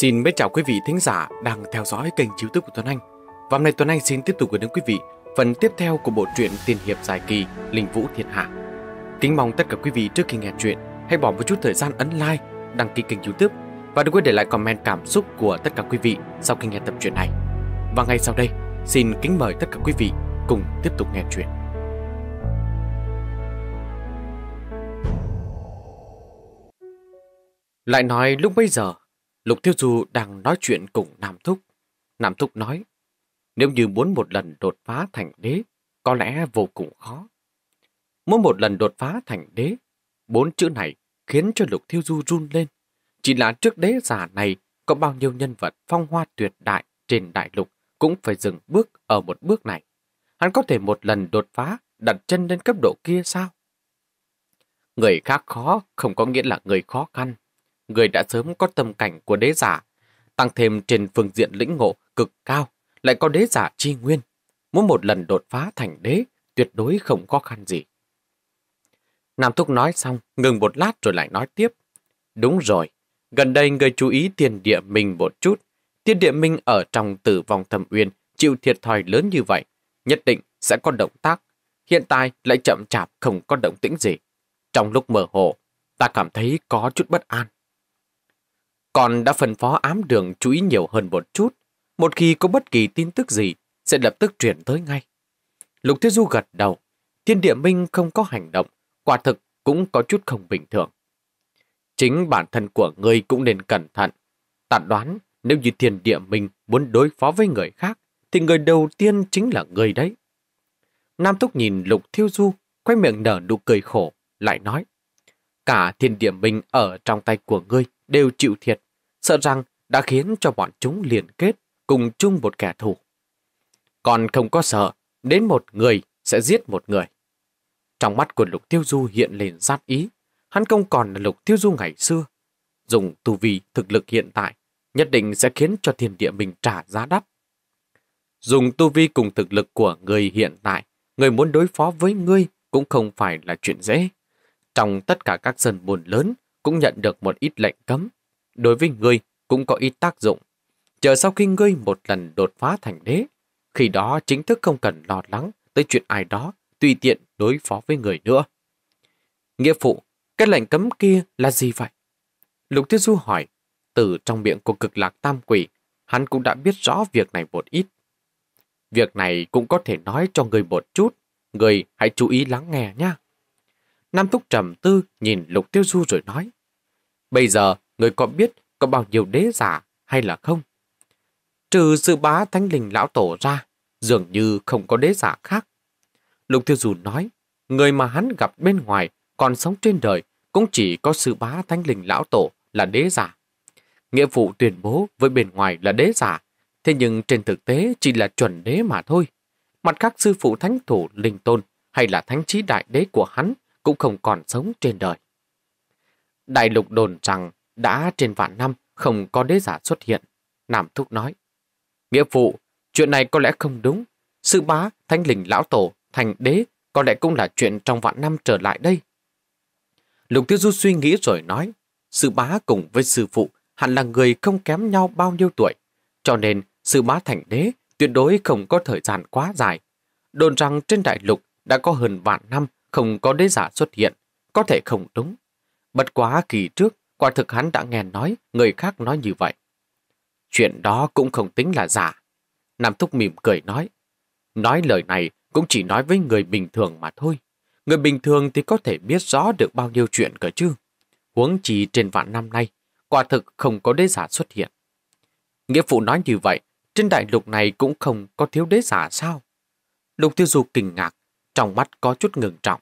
Xin biết chào quý vị thính giả đang theo dõi kênh YouTube của Tuấn Anh. Và hôm nay Tuấn Anh xin tiếp tục gửi đến quý vị phần tiếp theo của bộ truyện Tiên hiệp dài kỳ Linh Vũ Thiên Hạ. Kính mong tất cả quý vị trước khi nghe truyện hãy bỏ một chút thời gian ấn like, đăng ký kênh YouTube và đừng quên để lại comment cảm xúc của tất cả quý vị sau khi nghe tập truyện này. Và ngay sau đây, xin kính mời tất cả quý vị cùng tiếp tục nghe truyện. Lại nói lúc bây giờ Lục Thiếu Du đang nói chuyện cùng Nam Thúc. Nam Thúc nói, nếu như muốn một lần đột phá thành đế, có lẽ vô cùng khó. Muốn một lần đột phá thành đế, bốn chữ này khiến cho Lục Thiêu Du run lên. Chỉ là trước đế giả này có bao nhiêu nhân vật phong hoa tuyệt đại trên đại lục cũng phải dừng bước ở một bước này. Hắn có thể một lần đột phá, đặt chân lên cấp độ kia sao? Người khác khó không có nghĩa là người khó khăn người đã sớm có tâm cảnh của đế giả, tăng thêm trên phương diện lĩnh ngộ cực cao, lại có đế giả chi nguyên. Muốn một lần đột phá thành đế, tuyệt đối không khó khăn gì. Nam Thúc nói xong, ngừng một lát rồi lại nói tiếp. Đúng rồi, gần đây người chú ý tiền địa mình một chút. Tiền địa minh ở trong tử vong thâm uyên chịu thiệt thòi lớn như vậy, nhất định sẽ có động tác. Hiện tại lại chậm chạp không có động tĩnh gì. Trong lúc mơ hồ, ta cảm thấy có chút bất an. Còn đã phân phó ám đường chú ý nhiều hơn một chút. Một khi có bất kỳ tin tức gì, sẽ lập tức chuyển tới ngay. Lục Thiết Du gật đầu. Thiên địa minh không có hành động, quả thực cũng có chút không bình thường. Chính bản thân của ngươi cũng nên cẩn thận. Ta đoán nếu như thiên địa minh muốn đối phó với người khác, thì người đầu tiên chính là người đấy. Nam Túc nhìn Lục Thiêu Du, quay miệng nở nụ cười khổ, lại nói. Cả thiên địa minh ở trong tay của ngươi, đều chịu thiệt, sợ rằng đã khiến cho bọn chúng liên kết cùng chung một kẻ thù. Còn không có sợ, đến một người sẽ giết một người. Trong mắt của Lục Tiêu Du hiện lên sát ý, hắn không còn là Lục Tiêu Du ngày xưa. Dùng tu vi thực lực hiện tại, nhất định sẽ khiến cho thiên địa mình trả giá đắt. Dùng tu vi cùng thực lực của người hiện tại, người muốn đối phó với ngươi cũng không phải là chuyện dễ. Trong tất cả các dân buồn lớn, cũng nhận được một ít lệnh cấm. Đối với ngươi cũng có ít tác dụng. Chờ sau khi ngươi một lần đột phá thành đế, khi đó chính thức không cần lo lắng tới chuyện ai đó tùy tiện đối phó với người nữa. Nghĩa phụ, cái lệnh cấm kia là gì vậy? Lục Tiêu Du hỏi, từ trong miệng của cực lạc tam quỷ, hắn cũng đã biết rõ việc này một ít. Việc này cũng có thể nói cho người một chút, người hãy chú ý lắng nghe nha. Nam Túc trầm tư nhìn Lục Tiêu Du rồi nói. Bây giờ, người có biết có bao nhiêu đế giả hay là không? Trừ sự bá thánh linh lão tổ ra, dường như không có đế giả khác. Lục Tiêu Du nói, người mà hắn gặp bên ngoài còn sống trên đời cũng chỉ có sư bá thánh linh lão tổ là đế giả. Nghĩa vụ tuyên bố với bên ngoài là đế giả, thế nhưng trên thực tế chỉ là chuẩn đế mà thôi. Mặt khác sư phụ thánh thủ linh tôn hay là thánh trí đại đế của hắn cũng không còn sống trên đời. Đại lục đồn rằng đã trên vạn năm không có đế giả xuất hiện. Nam Thúc nói, nghĩa phụ chuyện này có lẽ không đúng. Sư bá, thanh linh lão tổ, thành đế có lẽ cũng là chuyện trong vạn năm trở lại đây. Lục Tiêu Du suy nghĩ rồi nói, sư bá cùng với sư phụ hẳn là người không kém nhau bao nhiêu tuổi. Cho nên, sư bá thành đế tuyệt đối không có thời gian quá dài. Đồn rằng trên đại lục đã có hơn vạn năm không có đế giả xuất hiện, có thể không đúng. Bất quá kỳ trước, quả thực hắn đã nghe nói người khác nói như vậy. Chuyện đó cũng không tính là giả. Nam Thúc mỉm cười nói. Nói lời này cũng chỉ nói với người bình thường mà thôi. Người bình thường thì có thể biết rõ được bao nhiêu chuyện cả chứ. Huống chỉ trên vạn năm nay, quả thực không có đế giả xuất hiện. Nghĩa phụ nói như vậy, trên đại lục này cũng không có thiếu đế giả sao? Lục tiêu dù kinh ngạc, trong mắt có chút ngừng trọng.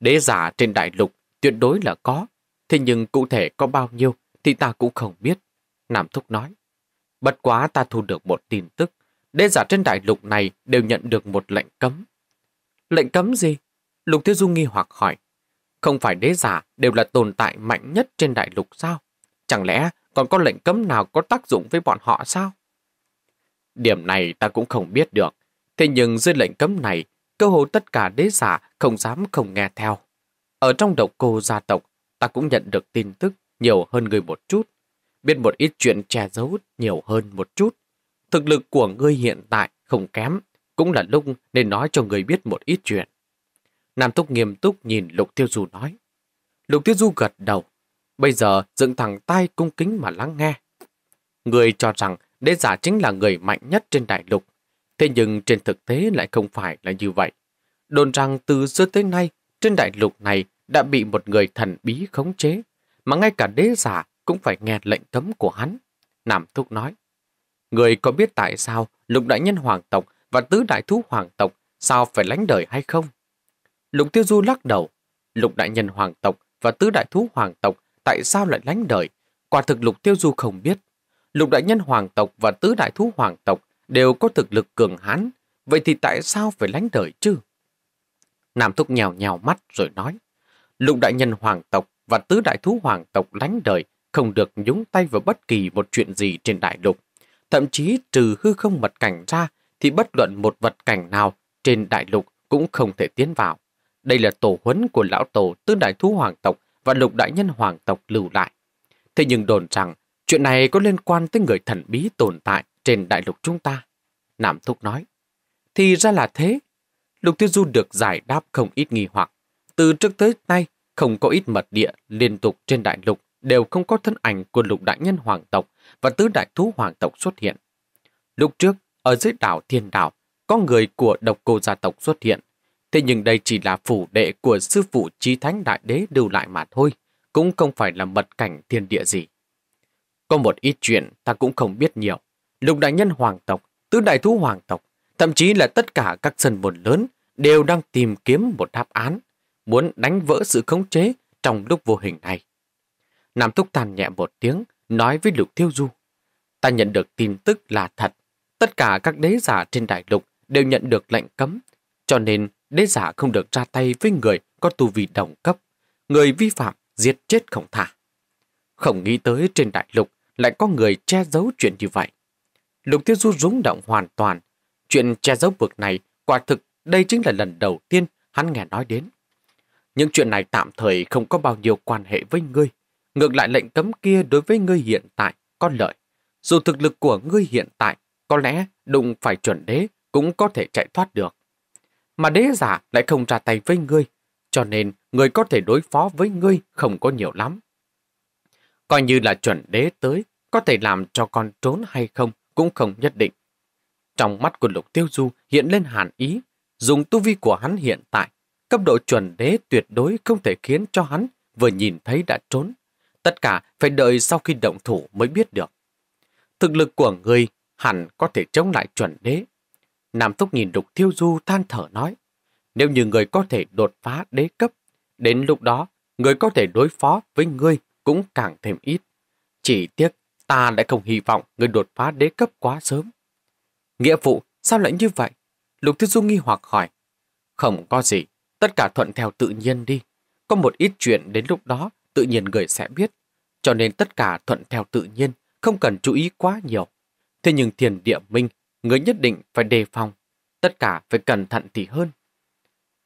Đế giả trên đại lục tuyệt đối là có, thế nhưng cụ thể có bao nhiêu thì ta cũng không biết. Nam Thúc nói, bất quá ta thu được một tin tức, đế giả trên đại lục này đều nhận được một lệnh cấm. Lệnh cấm gì? Lục Tiêu Du nghi hoặc hỏi. Không phải đế giả đều là tồn tại mạnh nhất trên đại lục sao? Chẳng lẽ còn có lệnh cấm nào có tác dụng với bọn họ sao? Điểm này ta cũng không biết được. Thế nhưng dưới lệnh cấm này cơ hồ tất cả đế giả không dám không nghe theo. Ở trong độc cô gia tộc, ta cũng nhận được tin tức nhiều hơn người một chút, biết một ít chuyện che giấu nhiều hơn một chút. Thực lực của ngươi hiện tại không kém, cũng là lúc nên nói cho người biết một ít chuyện. Nam Túc nghiêm túc nhìn Lục Tiêu Du nói. Lục Tiêu Du gật đầu, bây giờ dựng thẳng tay cung kính mà lắng nghe. Người cho rằng đế giả chính là người mạnh nhất trên đại lục, Thế nhưng trên thực tế lại không phải là như vậy. Đồn rằng từ xưa tới nay, trên đại lục này đã bị một người thần bí khống chế, mà ngay cả đế giả cũng phải nghe lệnh cấm của hắn. Nam Thúc nói, Người có biết tại sao lục đại nhân hoàng tộc và tứ đại thú hoàng tộc sao phải lánh đời hay không? Lục Tiêu Du lắc đầu, lục đại nhân hoàng tộc và tứ đại thú hoàng tộc tại sao lại lánh đời? Quả thực lục Tiêu Du không biết. Lục đại nhân hoàng tộc và tứ đại thú hoàng tộc đều có thực lực cường hãn, vậy thì tại sao phải lánh đời chứ? Nam Thúc nhào nhào mắt rồi nói, lục đại nhân hoàng tộc và tứ đại thú hoàng tộc lánh đời không được nhúng tay vào bất kỳ một chuyện gì trên đại lục. Thậm chí trừ hư không mật cảnh ra thì bất luận một vật cảnh nào trên đại lục cũng không thể tiến vào. Đây là tổ huấn của lão tổ tứ đại thú hoàng tộc và lục đại nhân hoàng tộc lưu lại. Thế nhưng đồn rằng chuyện này có liên quan tới người thần bí tồn tại trên đại lục chúng ta. Nam Thúc nói. Thì ra là thế. Lục Tiêu Du được giải đáp không ít nghi hoặc. Từ trước tới nay, không có ít mật địa liên tục trên đại lục đều không có thân ảnh của lục đại nhân hoàng tộc và tứ đại thú hoàng tộc xuất hiện. Lúc trước, ở dưới đảo Thiên Đảo, có người của độc cô gia tộc xuất hiện. Thế nhưng đây chỉ là phủ đệ của sư phụ trí thánh đại đế lưu lại mà thôi, cũng không phải là mật cảnh thiên địa gì. Có một ít chuyện ta cũng không biết nhiều, lục đại nhân hoàng tộc, tứ đại thú hoàng tộc, thậm chí là tất cả các sân buồn lớn đều đang tìm kiếm một đáp án, muốn đánh vỡ sự khống chế trong lúc vô hình này. Nam thúc Tàn nhẹ một tiếng, nói với Lục Tiêu Du. Ta nhận được tin tức là thật. Tất cả các đế giả trên đại lục đều nhận được lệnh cấm, cho nên đế giả không được ra tay với người có tu vi đồng cấp. Người vi phạm giết chết không thả. Không nghĩ tới trên đại lục lại có người che giấu chuyện như vậy. Lục Tiêu Du rúng động hoàn toàn. Chuyện che giấu vực này, quả thực đây chính là lần đầu tiên hắn nghe nói đến. Những chuyện này tạm thời không có bao nhiêu quan hệ với ngươi. Ngược lại lệnh cấm kia đối với ngươi hiện tại có lợi. Dù thực lực của ngươi hiện tại, có lẽ đụng phải chuẩn đế cũng có thể chạy thoát được. Mà đế giả lại không ra tay với ngươi, cho nên người có thể đối phó với ngươi không có nhiều lắm. Coi như là chuẩn đế tới, có thể làm cho con trốn hay không, cũng không nhất định. Trong mắt của Lục Tiêu Du hiện lên hàn ý, dùng tu vi của hắn hiện tại, cấp độ chuẩn đế tuyệt đối không thể khiến cho hắn vừa nhìn thấy đã trốn. Tất cả phải đợi sau khi động thủ mới biết được. Thực lực của người hẳn có thể chống lại chuẩn đế. Nam Túc nhìn Lục Tiêu Du than thở nói, nếu như người có thể đột phá đế cấp, đến lúc đó người có thể đối phó với ngươi cũng càng thêm ít. Chỉ tiếc Ta lại không hy vọng người đột phá đế cấp quá sớm. Nghĩa vụ, sao lại như vậy? Lục Thư Du nghi hoặc hỏi. Không có gì, tất cả thuận theo tự nhiên đi. Có một ít chuyện đến lúc đó, tự nhiên người sẽ biết. Cho nên tất cả thuận theo tự nhiên, không cần chú ý quá nhiều. Thế nhưng thiền địa minh, người nhất định phải đề phòng. Tất cả phải cẩn thận thì hơn.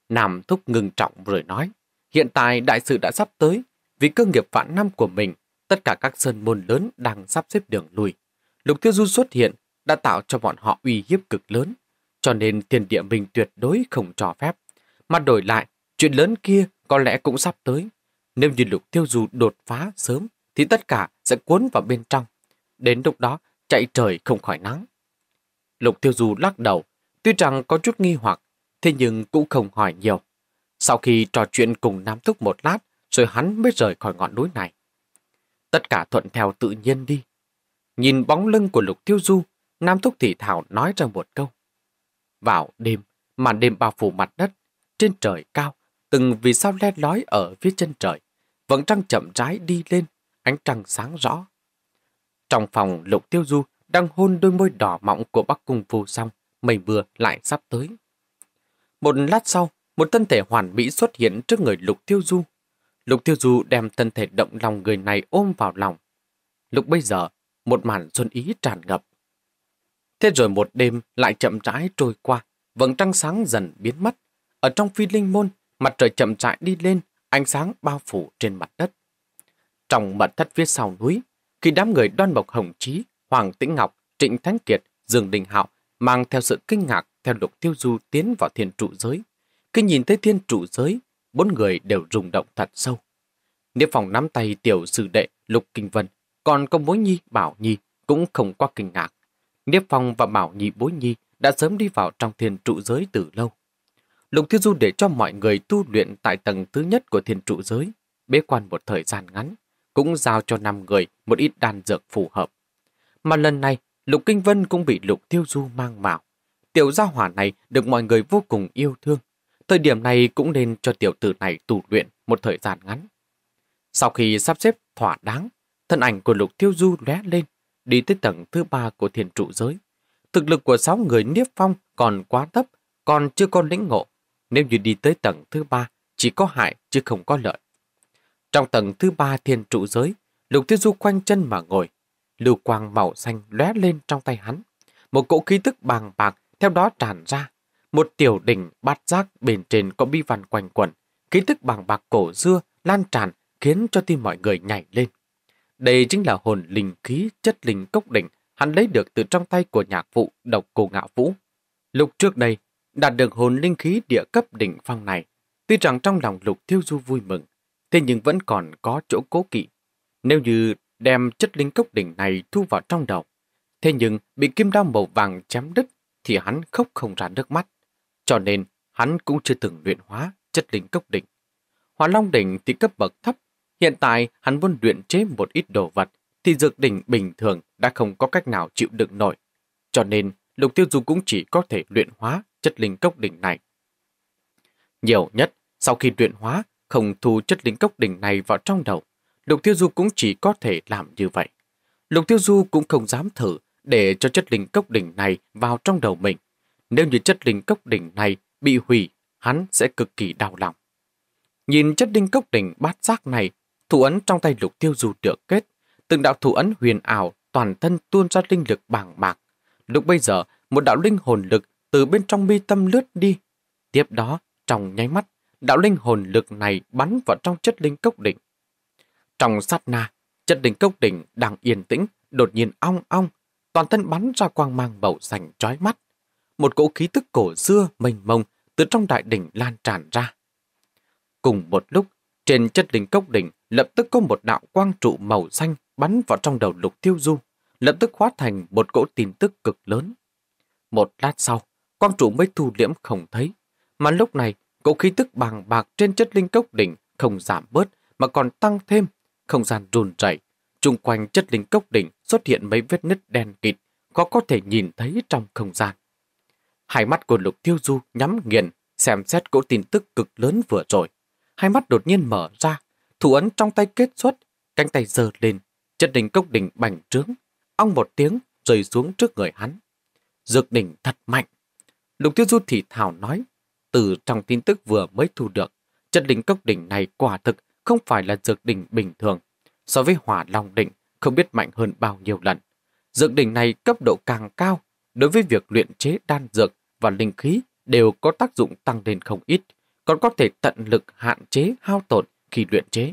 Nam Thúc ngừng trọng rồi nói. Hiện tại đại sự đã sắp tới, vì cơ nghiệp vạn năm của mình Tất cả các sơn môn lớn đang sắp xếp đường lùi. Lục tiêu du xuất hiện đã tạo cho bọn họ uy hiếp cực lớn, cho nên thiên địa mình tuyệt đối không cho phép. Mà đổi lại, chuyện lớn kia có lẽ cũng sắp tới. Nếu như lục tiêu du đột phá sớm, thì tất cả sẽ cuốn vào bên trong. Đến lúc đó, chạy trời không khỏi nắng. Lục tiêu du lắc đầu, tuy rằng có chút nghi hoặc, thế nhưng cũng không hỏi nhiều. Sau khi trò chuyện cùng Nam thúc một lát, rồi hắn mới rời khỏi ngọn núi này. Tất cả thuận theo tự nhiên đi. Nhìn bóng lưng của Lục Tiêu Du, Nam Thúc Thị Thảo nói ra một câu. Vào đêm, màn đêm bao phủ mặt đất, trên trời cao, từng vì sao le lói ở phía chân trời. Vẫn trăng chậm rãi đi lên, ánh trăng sáng rõ. Trong phòng, Lục Tiêu Du đang hôn đôi môi đỏ mọng của Bắc Cung vô song, mây mưa lại sắp tới. Một lát sau, một thân thể hoàn mỹ xuất hiện trước người Lục Tiêu Du Lục Tiêu Du đem thân thể động lòng người này ôm vào lòng. Lúc bây giờ, một màn xuân ý tràn ngập. Thế rồi một đêm lại chậm rãi trôi qua, vầng trăng sáng dần biến mất. Ở trong phi linh môn, mặt trời chậm rãi đi lên, ánh sáng bao phủ trên mặt đất. Trong mật thất phía sau núi, khi đám người đoan bộc hồng trí, Hoàng Tĩnh Ngọc, Trịnh Thánh Kiệt, Dương Đình Hạo mang theo sự kinh ngạc theo lục tiêu du tiến vào thiên trụ giới. Khi nhìn thấy thiên trụ giới, bốn người đều rung động thật sâu. Niếp phòng nắm tay tiểu sư đệ Lục Kinh Vân, còn công bối nhi Bảo Nhi cũng không quá kinh ngạc. Niếp phòng và Bảo Nhi bối nhi đã sớm đi vào trong thiên trụ giới từ lâu. Lục Thiên Du để cho mọi người tu luyện tại tầng thứ nhất của thiên trụ giới, bế quan một thời gian ngắn, cũng giao cho năm người một ít đan dược phù hợp. Mà lần này, Lục Kinh Vân cũng bị Lục Tiêu Du mang vào. Tiểu gia hỏa này được mọi người vô cùng yêu thương, thời điểm này cũng nên cho tiểu tử này tu luyện một thời gian ngắn. Sau khi sắp xếp thỏa đáng, thân ảnh của Lục Tiêu Du lóe lên, đi tới tầng thứ ba của thiên trụ giới. Thực lực của sáu người niếp phong còn quá thấp, còn chưa có lĩnh ngộ. Nếu như đi tới tầng thứ ba, chỉ có hại chứ không có lợi. Trong tầng thứ ba thiên trụ giới, Lục Tiêu Du quanh chân mà ngồi, lưu quang màu xanh lóe lên trong tay hắn. Một cỗ khí tức bàng bạc theo đó tràn ra, một tiểu đỉnh bát giác bên trên có bi văn quanh quẩn, ký thức bằng bạc cổ xưa lan tràn khiến cho tim mọi người nhảy lên. Đây chính là hồn linh khí chất linh cốc đỉnh hắn lấy được từ trong tay của nhạc phụ độc cô ngạo vũ. Lúc trước đây, đạt được hồn linh khí địa cấp đỉnh phong này, tuy rằng trong lòng lục thiêu du vui mừng, thế nhưng vẫn còn có chỗ cố kỵ. Nếu như đem chất linh cốc đỉnh này thu vào trong đầu, thế nhưng bị kim đao màu vàng chém đứt thì hắn khóc không ra nước mắt. Cho nên, hắn cũng chưa từng luyện hóa chất linh cốc đỉnh. hỏa long đỉnh thì cấp bậc thấp, hiện tại hắn muốn luyện chế một ít đồ vật thì dược đỉnh bình thường đã không có cách nào chịu đựng nổi. Cho nên, Lục Tiêu Du cũng chỉ có thể luyện hóa chất linh cốc đỉnh này. Nhiều nhất, sau khi luyện hóa, không thu chất linh cốc đỉnh này vào trong đầu, Lục Tiêu Du cũng chỉ có thể làm như vậy. Lục Tiêu Du cũng không dám thử để cho chất linh cốc đỉnh này vào trong đầu mình. Nếu như chất linh cốc đỉnh này bị hủy, hắn sẽ cực kỳ đau lòng. Nhìn chất linh cốc đỉnh bát giác này, thủ ấn trong tay lục tiêu dù được kết, từng đạo thủ ấn huyền ảo toàn thân tuôn ra linh lực bàng bạc. Lúc bây giờ, một đạo linh hồn lực từ bên trong mi tâm lướt đi. Tiếp đó, trong nháy mắt, đạo linh hồn lực này bắn vào trong chất linh cốc đỉnh. Trong sát na, chất linh cốc đỉnh đang yên tĩnh, đột nhiên ong ong, toàn thân bắn ra quang mang bầu xanh trói mắt một cỗ khí tức cổ xưa mênh mông từ trong đại đỉnh lan tràn ra. Cùng một lúc, trên chất đỉnh cốc đỉnh lập tức có một đạo quang trụ màu xanh bắn vào trong đầu lục tiêu du, lập tức hóa thành một cỗ tin tức cực lớn. Một lát sau, quang trụ mới thu liễm không thấy, mà lúc này cỗ khí tức bàng bạc trên chất linh cốc đỉnh không giảm bớt mà còn tăng thêm, không gian run rẩy chung quanh chất linh cốc đỉnh xuất hiện mấy vết nứt đen kịt, khó có thể nhìn thấy trong không gian. Hai mắt của Lục Tiêu Du nhắm nghiền, xem xét cỗ tin tức cực lớn vừa rồi. Hai mắt đột nhiên mở ra, thủ ấn trong tay kết xuất, cánh tay giơ lên, chân đỉnh cốc đỉnh bành trướng, ong một tiếng rơi xuống trước người hắn. Dược đỉnh thật mạnh. Lục Tiêu Du thì thảo nói, từ trong tin tức vừa mới thu được, chân đỉnh cốc đỉnh này quả thực không phải là dược đỉnh bình thường. So với hỏa long đỉnh, không biết mạnh hơn bao nhiêu lần. Dược đỉnh này cấp độ càng cao, đối với việc luyện chế đan dược và linh khí đều có tác dụng tăng lên không ít, còn có thể tận lực hạn chế hao tổn khi luyện chế.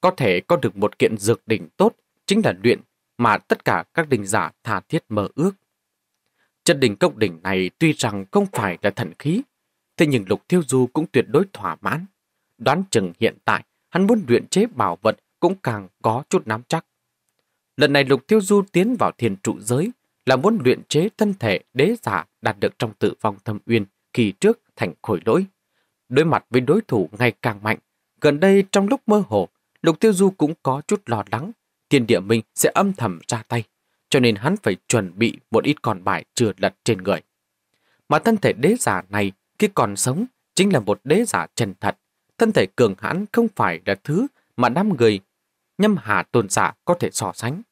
Có thể có được một kiện dược đỉnh tốt chính là luyện mà tất cả các đỉnh giả tha thiết mơ ước. Chân đỉnh công đỉnh này tuy rằng không phải là thần khí, thế nhưng Lục Thiêu Du cũng tuyệt đối thỏa mãn. Đoán chừng hiện tại hắn muốn luyện chế bảo vật cũng càng có chút nắm chắc. Lần này Lục Thiêu Du tiến vào thiền trụ giới là muốn luyện chế thân thể đế giả đạt được trong tự vong thâm uyên kỳ trước thành khối lỗi. Đối mặt với đối thủ ngày càng mạnh, gần đây trong lúc mơ hồ, Lục Tiêu Du cũng có chút lo lắng, thiên địa minh sẽ âm thầm ra tay, cho nên hắn phải chuẩn bị một ít còn bài chưa lật trên người. Mà thân thể đế giả này khi còn sống chính là một đế giả chân thật, thân thể cường hãn không phải là thứ mà đám người nhâm hà tôn giả có thể so sánh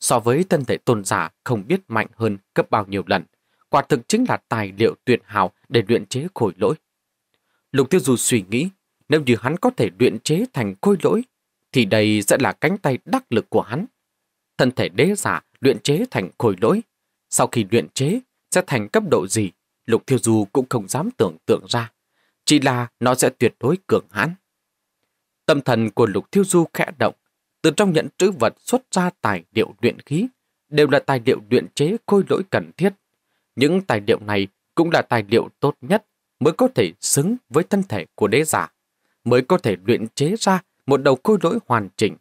so với thân thể tôn giả không biết mạnh hơn cấp bao nhiêu lần, quả thực chính là tài liệu tuyệt hào để luyện chế khối lỗi. Lục Tiêu Du suy nghĩ, nếu như hắn có thể luyện chế thành khối lỗi, thì đây sẽ là cánh tay đắc lực của hắn. Thân thể đế giả luyện chế thành khối lỗi, sau khi luyện chế sẽ thành cấp độ gì, Lục Tiêu Du cũng không dám tưởng tượng ra, chỉ là nó sẽ tuyệt đối cường hãn. Tâm thần của Lục Tiêu Du khẽ động, từ trong nhận trữ vật xuất ra tài liệu luyện khí, đều là tài liệu luyện chế khôi lỗi cần thiết. Những tài liệu này cũng là tài liệu tốt nhất mới có thể xứng với thân thể của đế giả, mới có thể luyện chế ra một đầu khôi lỗi hoàn chỉnh.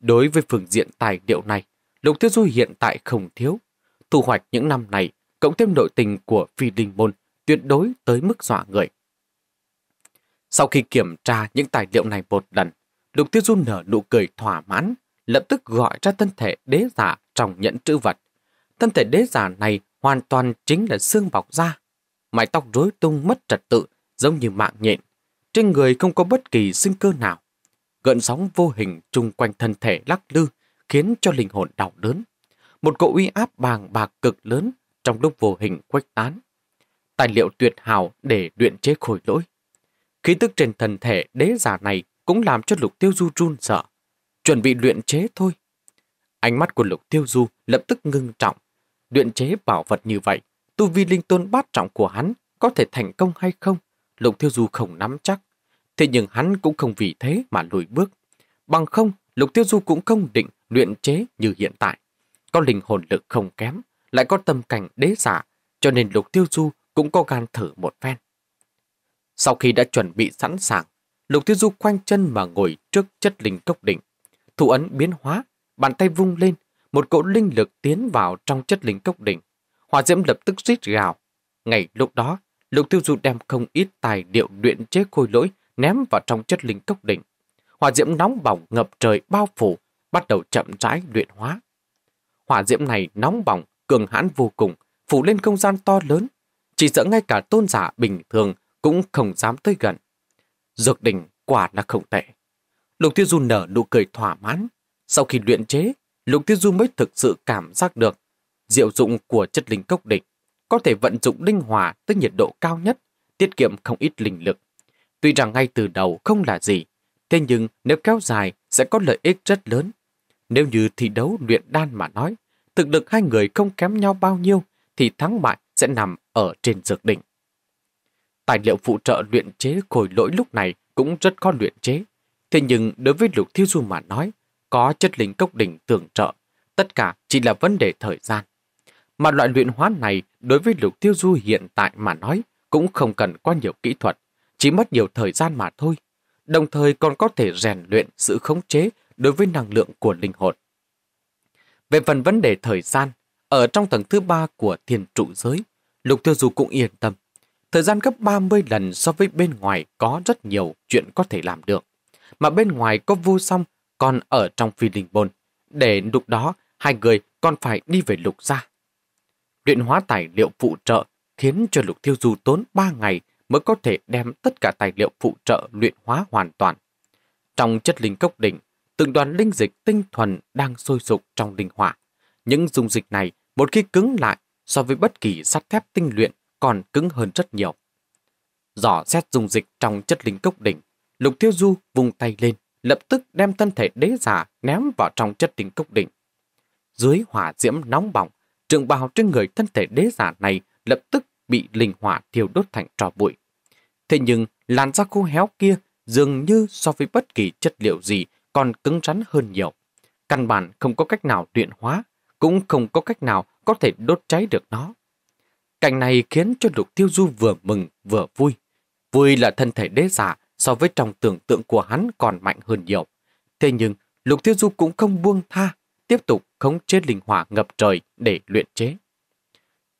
Đối với phương diện tài liệu này, Lục Tiêu Du hiện tại không thiếu. Thu hoạch những năm này, cộng thêm nội tình của phi đình môn tuyệt đối tới mức dọa người. Sau khi kiểm tra những tài liệu này một lần, Lục Tiêu Du nở nụ cười thỏa mãn, lập tức gọi ra thân thể đế giả trong nhẫn trữ vật. Thân thể đế giả này hoàn toàn chính là xương bọc da. Mái tóc rối tung mất trật tự, giống như mạng nhện. Trên người không có bất kỳ sinh cơ nào. Gợn sóng vô hình chung quanh thân thể lắc lư, khiến cho linh hồn đau đớn. Một cỗ uy áp bàng bạc cực lớn trong lúc vô hình quách tán. Tài liệu tuyệt hào để luyện chế khối lỗi. Khí tức trên thân thể đế giả này cũng làm cho Lục Tiêu Du run sợ. Chuẩn bị luyện chế thôi. Ánh mắt của Lục Tiêu Du lập tức ngưng trọng. Luyện chế bảo vật như vậy, tu vi linh tôn bát trọng của hắn có thể thành công hay không? Lục Tiêu Du không nắm chắc. Thế nhưng hắn cũng không vì thế mà lùi bước. Bằng không, Lục Tiêu Du cũng không định luyện chế như hiện tại. Có linh hồn lực không kém, lại có tâm cảnh đế giả, cho nên Lục Tiêu Du cũng có gan thử một phen. Sau khi đã chuẩn bị sẵn sàng, Lục Thiên Du khoanh chân mà ngồi trước chất linh cốc đỉnh. Thủ ấn biến hóa, bàn tay vung lên, một cỗ linh lực tiến vào trong chất linh cốc đỉnh. Hỏa diễm lập tức rít gào. Ngày lúc đó, Lục Tiêu Du đem không ít tài liệu luyện chế khôi lỗi ném vào trong chất linh cốc đỉnh. Hỏa diễm nóng bỏng ngập trời bao phủ, bắt đầu chậm rãi luyện hóa. Hỏa diễm này nóng bỏng, cường hãn vô cùng, phủ lên không gian to lớn. Chỉ sợ ngay cả tôn giả bình thường cũng không dám tới gần. Dược đỉnh quả là không tệ. Lục Tiêu Du nở nụ cười thỏa mãn. Sau khi luyện chế, Lục Tiêu Du mới thực sự cảm giác được diệu dụng của chất linh cốc đỉnh có thể vận dụng linh hỏa tới nhiệt độ cao nhất, tiết kiệm không ít linh lực. Tuy rằng ngay từ đầu không là gì, thế nhưng nếu kéo dài sẽ có lợi ích rất lớn. Nếu như thi đấu luyện đan mà nói, thực lực hai người không kém nhau bao nhiêu thì thắng bại sẽ nằm ở trên dược đỉnh. Tài liệu phụ trợ luyện chế khối lỗi lúc này cũng rất khó luyện chế. Thế nhưng đối với Lục Thiêu Du mà nói, có chất linh cốc đỉnh tưởng trợ, tất cả chỉ là vấn đề thời gian. Mà loại luyện hóa này đối với Lục Thiêu Du hiện tại mà nói cũng không cần quá nhiều kỹ thuật, chỉ mất nhiều thời gian mà thôi. Đồng thời còn có thể rèn luyện sự khống chế đối với năng lượng của linh hồn. Về phần vấn đề thời gian, ở trong tầng thứ ba của thiền trụ giới, Lục Tiêu Du cũng yên tâm thời gian gấp 30 lần so với bên ngoài có rất nhiều chuyện có thể làm được. Mà bên ngoài có vu xong còn ở trong phi linh bồn. Để lúc đó, hai người còn phải đi về lục ra Luyện hóa tài liệu phụ trợ khiến cho lục thiêu du tốn 3 ngày mới có thể đem tất cả tài liệu phụ trợ luyện hóa hoàn toàn. Trong chất linh cốc đỉnh, từng đoàn linh dịch tinh thuần đang sôi sục trong linh hỏa. Những dung dịch này một khi cứng lại so với bất kỳ sắt thép tinh luyện còn cứng hơn rất nhiều. Giỏ xét dung dịch trong chất linh cốc đỉnh, Lục Thiêu Du vùng tay lên, lập tức đem thân thể đế giả ném vào trong chất linh cốc đỉnh. Dưới hỏa diễm nóng bỏng, trường bào trên người thân thể đế giả này lập tức bị linh hỏa thiêu đốt thành trò bụi. Thế nhưng làn da khô héo kia dường như so với bất kỳ chất liệu gì còn cứng rắn hơn nhiều. Căn bản không có cách nào luyện hóa, cũng không có cách nào có thể đốt cháy được nó. Cảnh này khiến cho lục tiêu du vừa mừng vừa vui. Vui là thân thể đế giả so với trong tưởng tượng của hắn còn mạnh hơn nhiều. Thế nhưng, lục tiêu du cũng không buông tha, tiếp tục khống chế linh hỏa ngập trời để luyện chế.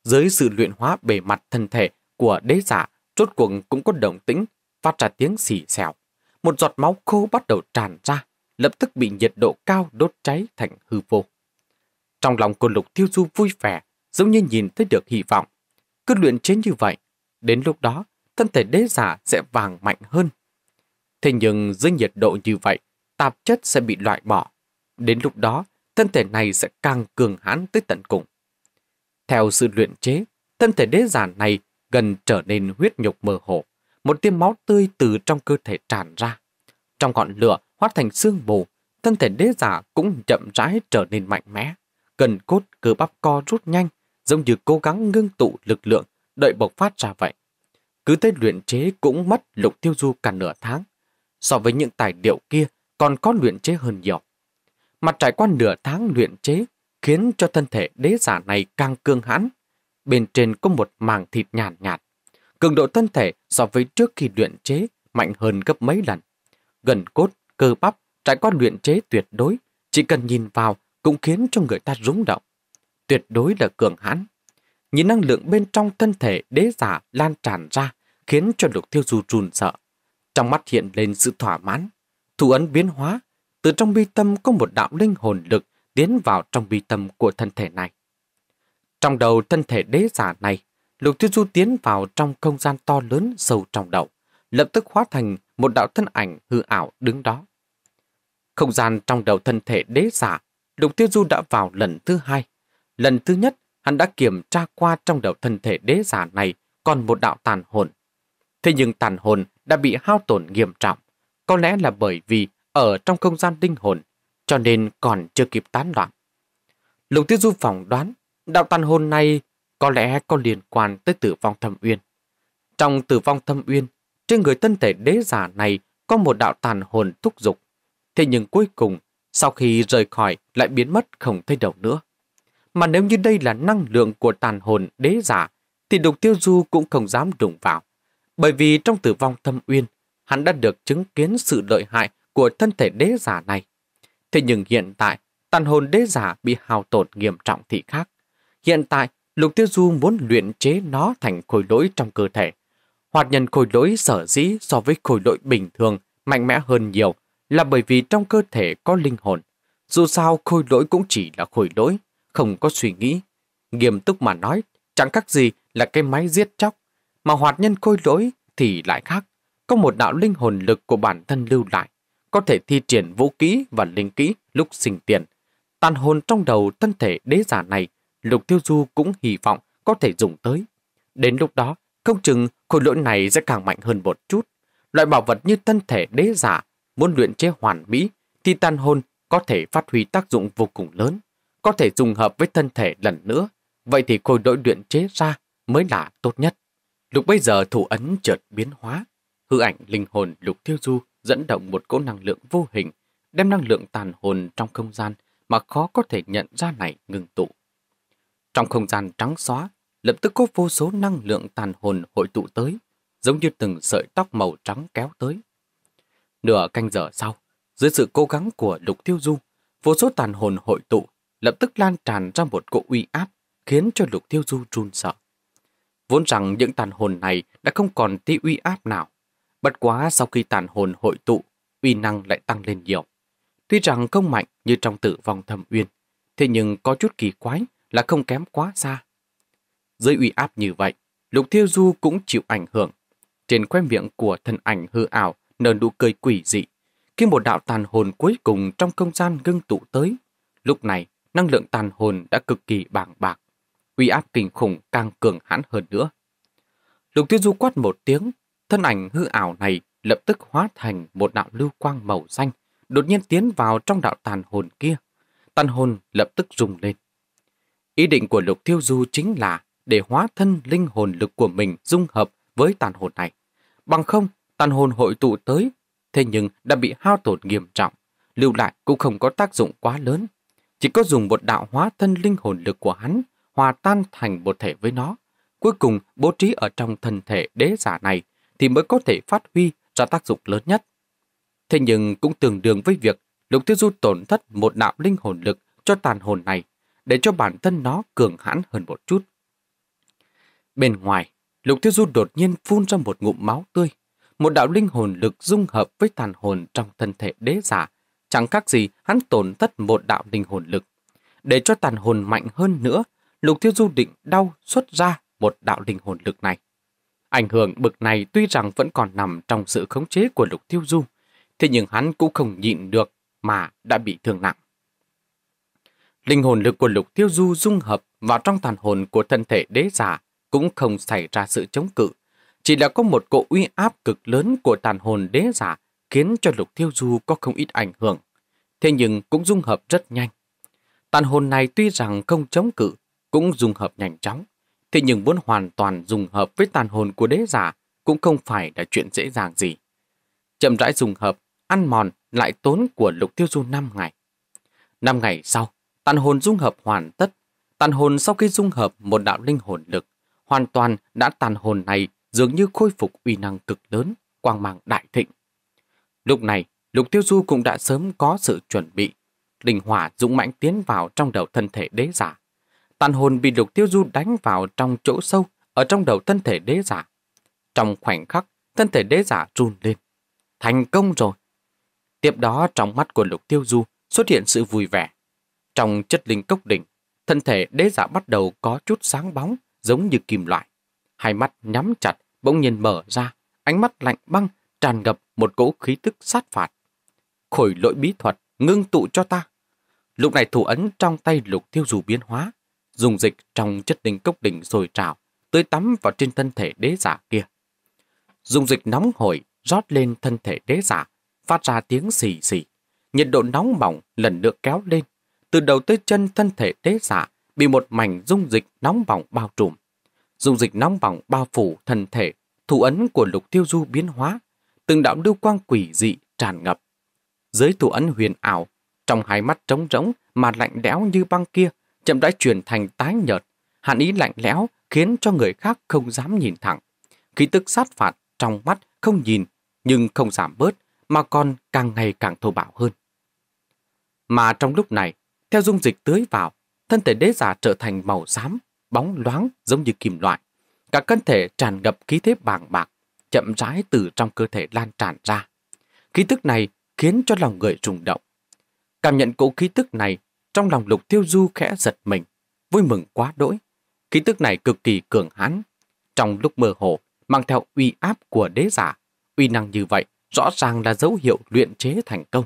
Dưới sự luyện hóa bề mặt thân thể của đế giả, chốt cuộc cũng có động tĩnh, phát ra tiếng xì xèo. Một giọt máu khô bắt đầu tràn ra, lập tức bị nhiệt độ cao đốt cháy thành hư vô. Trong lòng của lục tiêu du vui vẻ, giống như nhìn thấy được hy vọng, cứ luyện chế như vậy, đến lúc đó thân thể đế giả sẽ vàng mạnh hơn. Thế nhưng dưới nhiệt độ như vậy, tạp chất sẽ bị loại bỏ. Đến lúc đó, thân thể này sẽ càng cường hãn tới tận cùng. Theo sự luyện chế, thân thể đế giả này gần trở nên huyết nhục mơ hồ. Một tiêm máu tươi từ trong cơ thể tràn ra. Trong ngọn lửa hóa thành xương mù, thân thể đế giả cũng chậm rãi trở nên mạnh mẽ. Gần cốt cơ bắp co rút nhanh, giống như cố gắng ngưng tụ lực lượng, đợi bộc phát ra vậy. Cứ thế luyện chế cũng mất lục tiêu du cả nửa tháng. So với những tài liệu kia còn có luyện chế hơn nhiều. Mặt trải qua nửa tháng luyện chế khiến cho thân thể đế giả này càng cương hãn. Bên trên có một màng thịt nhàn nhạt, nhạt. Cường độ thân thể so với trước khi luyện chế mạnh hơn gấp mấy lần. Gần cốt, cơ bắp, trải qua luyện chế tuyệt đối, chỉ cần nhìn vào cũng khiến cho người ta rúng động tuyệt đối là cường hãn. Những năng lượng bên trong thân thể đế giả lan tràn ra, khiến cho lục tiêu du run sợ. Trong mắt hiện lên sự thỏa mãn, thủ ấn biến hóa, từ trong bi tâm có một đạo linh hồn lực tiến vào trong bi tâm của thân thể này. Trong đầu thân thể đế giả này, lục tiêu du tiến vào trong không gian to lớn sâu trong đầu, lập tức hóa thành một đạo thân ảnh hư ảo đứng đó. Không gian trong đầu thân thể đế giả, lục tiêu du đã vào lần thứ hai, Lần thứ nhất, hắn đã kiểm tra qua trong đầu thân thể đế giả này còn một đạo tàn hồn. Thế nhưng tàn hồn đã bị hao tổn nghiêm trọng, có lẽ là bởi vì ở trong không gian linh hồn, cho nên còn chưa kịp tán loạn. Lục tiêu Du phỏng đoán, đạo tàn hồn này có lẽ có liên quan tới tử vong thâm uyên. Trong tử vong thâm uyên, trên người thân thể đế giả này có một đạo tàn hồn thúc dục. Thế nhưng cuối cùng, sau khi rời khỏi lại biến mất không thấy đầu nữa mà nếu như đây là năng lượng của tàn hồn đế giả, thì Lục Tiêu Du cũng không dám đụng vào. Bởi vì trong tử vong thâm uyên, hắn đã được chứng kiến sự lợi hại của thân thể đế giả này. Thế nhưng hiện tại, tàn hồn đế giả bị hao tổn nghiêm trọng thị khác. Hiện tại, Lục Tiêu Du muốn luyện chế nó thành khối lỗi trong cơ thể. Hoạt nhân khối lỗi sở dĩ so với khối lỗi bình thường mạnh mẽ hơn nhiều là bởi vì trong cơ thể có linh hồn. Dù sao khối lỗi cũng chỉ là khối lỗi, không có suy nghĩ. Nghiêm túc mà nói, chẳng khác gì là cái máy giết chóc, mà hoạt nhân khôi lỗi thì lại khác. Có một đạo linh hồn lực của bản thân lưu lại, có thể thi triển vũ kỹ và linh kỹ lúc sinh tiền. Tàn hồn trong đầu thân thể đế giả này, Lục Tiêu Du cũng hy vọng có thể dùng tới. Đến lúc đó, không chừng khối lỗi này sẽ càng mạnh hơn một chút. Loại bảo vật như thân thể đế giả, muốn luyện chế hoàn mỹ, thì tàn hồn có thể phát huy tác dụng vô cùng lớn có thể dùng hợp với thân thể lần nữa, vậy thì khôi đội luyện chế ra mới là tốt nhất. Lúc bây giờ thủ ấn chợt biến hóa, hư ảnh linh hồn lục tiêu du dẫn động một cỗ năng lượng vô hình, đem năng lượng tàn hồn trong không gian mà khó có thể nhận ra này ngừng tụ. Trong không gian trắng xóa, lập tức có vô số năng lượng tàn hồn hội tụ tới, giống như từng sợi tóc màu trắng kéo tới. Nửa canh giờ sau, dưới sự cố gắng của lục tiêu du, vô số tàn hồn hội tụ lập tức lan tràn ra một cỗ uy áp, khiến cho Lục Tiêu Du run sợ. Vốn rằng những tàn hồn này đã không còn tí uy áp nào. Bất quá sau khi tàn hồn hội tụ, uy năng lại tăng lên nhiều. Tuy rằng không mạnh như trong tử vong thâm uyên, thế nhưng có chút kỳ quái là không kém quá xa. Dưới uy áp như vậy, Lục Thiêu Du cũng chịu ảnh hưởng. Trên khoe miệng của thân ảnh hư ảo nở nụ cười quỷ dị. Khi một đạo tàn hồn cuối cùng trong không gian ngưng tụ tới, lúc này năng lượng tàn hồn đã cực kỳ bàng bạc, uy áp kinh khủng càng cường hãn hơn nữa. Lục Thiên Du quát một tiếng, thân ảnh hư ảo này lập tức hóa thành một đạo lưu quang màu xanh, đột nhiên tiến vào trong đạo tàn hồn kia. Tàn hồn lập tức rung lên. Ý định của Lục Thiêu Du chính là để hóa thân linh hồn lực của mình dung hợp với tàn hồn này. Bằng không, tàn hồn hội tụ tới, thế nhưng đã bị hao tổn nghiêm trọng, lưu lại cũng không có tác dụng quá lớn chỉ có dùng một đạo hóa thân linh hồn lực của hắn hòa tan thành một thể với nó. Cuối cùng bố trí ở trong thân thể đế giả này thì mới có thể phát huy ra tác dụng lớn nhất. Thế nhưng cũng tương đương với việc Lục Tiêu Du tổn thất một đạo linh hồn lực cho tàn hồn này để cho bản thân nó cường hãn hơn một chút. Bên ngoài, Lục Tiêu Du đột nhiên phun ra một ngụm máu tươi. Một đạo linh hồn lực dung hợp với tàn hồn trong thân thể đế giả Chẳng khác gì hắn tổn thất một đạo linh hồn lực. Để cho tàn hồn mạnh hơn nữa, Lục Thiếu Du định đau xuất ra một đạo linh hồn lực này. Ảnh hưởng bực này tuy rằng vẫn còn nằm trong sự khống chế của Lục Tiêu Du, thế nhưng hắn cũng không nhịn được mà đã bị thương nặng. Linh hồn lực của Lục Tiêu Du dung hợp vào trong tàn hồn của thân thể đế giả cũng không xảy ra sự chống cự, chỉ là có một cỗ uy áp cực lớn của tàn hồn đế giả khiến cho Lục Thiêu Du có không ít ảnh hưởng, thế nhưng cũng dung hợp rất nhanh. Tàn hồn này tuy rằng không chống cự, cũng dung hợp nhanh chóng, thế nhưng muốn hoàn toàn dung hợp với tàn hồn của đế giả cũng không phải là chuyện dễ dàng gì. Chậm rãi dung hợp, ăn mòn lại tốn của Lục Tiêu Du 5 ngày. 5 ngày sau, tàn hồn dung hợp hoàn tất. Tàn hồn sau khi dung hợp một đạo linh hồn lực, hoàn toàn đã tàn hồn này dường như khôi phục uy năng cực lớn, quang mang đại thịnh. Lúc này, Lục Tiêu Du cũng đã sớm có sự chuẩn bị. Linh hỏa dũng mãnh tiến vào trong đầu thân thể đế giả. Tàn hồn bị Lục Tiêu Du đánh vào trong chỗ sâu ở trong đầu thân thể đế giả. Trong khoảnh khắc, thân thể đế giả run lên. Thành công rồi! Tiếp đó trong mắt của Lục Tiêu Du xuất hiện sự vui vẻ. Trong chất linh cốc đỉnh, thân thể đế giả bắt đầu có chút sáng bóng giống như kim loại. Hai mắt nhắm chặt, bỗng nhiên mở ra, ánh mắt lạnh băng, tràn ngập một cỗ khí tức sát phạt. Khổi lỗi bí thuật, ngưng tụ cho ta. Lúc này thủ ấn trong tay lục tiêu dù biến hóa, dùng dịch trong chất linh cốc đỉnh rồi trào, tưới tắm vào trên thân thể đế giả kia. Dùng dịch nóng hổi rót lên thân thể đế giả, phát ra tiếng xì xì. Nhiệt độ nóng bỏng lần nữa kéo lên, từ đầu tới chân thân thể đế giả bị một mảnh dung dịch nóng bỏng bao trùm. Dung dịch nóng bỏng bao phủ thân thể, thủ ấn của lục tiêu du biến hóa từng đạo lưu quang quỷ dị tràn ngập. Dưới thủ ấn huyền ảo, trong hai mắt trống rỗng mà lạnh lẽo như băng kia, chậm rãi chuyển thành tái nhợt, hàn ý lạnh lẽo khiến cho người khác không dám nhìn thẳng. Khí tức sát phạt trong mắt không nhìn nhưng không giảm bớt mà còn càng ngày càng thô bạo hơn. Mà trong lúc này, theo dung dịch tưới vào, thân thể đế giả trở thành màu xám, bóng loáng giống như kim loại. Cả thân thể tràn ngập khí thế bàng bạc, chậm rãi từ trong cơ thể lan tràn ra. Khí tức này khiến cho lòng người rung động. Cảm nhận cỗ khí tức này, trong lòng lục tiêu du khẽ giật mình, vui mừng quá đỗi. Khí tức này cực kỳ cường hãn. Trong lúc mơ hồ, mang theo uy áp của đế giả, uy năng như vậy rõ ràng là dấu hiệu luyện chế thành công.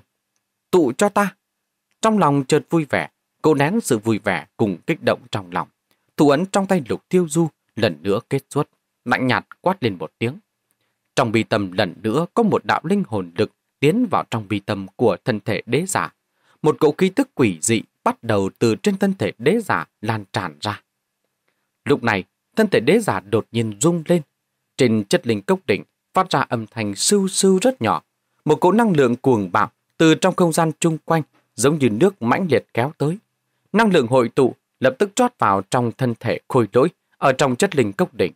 Tụ cho ta! Trong lòng chợt vui vẻ, cô nén sự vui vẻ cùng kích động trong lòng. Thủ ấn trong tay lục tiêu du lần nữa kết xuất, lạnh nhạt quát lên một tiếng. Trong bi tâm lần nữa có một đạo linh hồn lực tiến vào trong bi tâm của thân thể đế giả. Một cỗ khí tức quỷ dị bắt đầu từ trên thân thể đế giả lan tràn ra. Lúc này, thân thể đế giả đột nhiên rung lên. Trên chất linh cốc đỉnh phát ra âm thanh sưu sưu rất nhỏ. Một cỗ năng lượng cuồng bạo từ trong không gian chung quanh giống như nước mãnh liệt kéo tới. Năng lượng hội tụ lập tức trót vào trong thân thể khôi lỗi ở trong chất linh cốc đỉnh.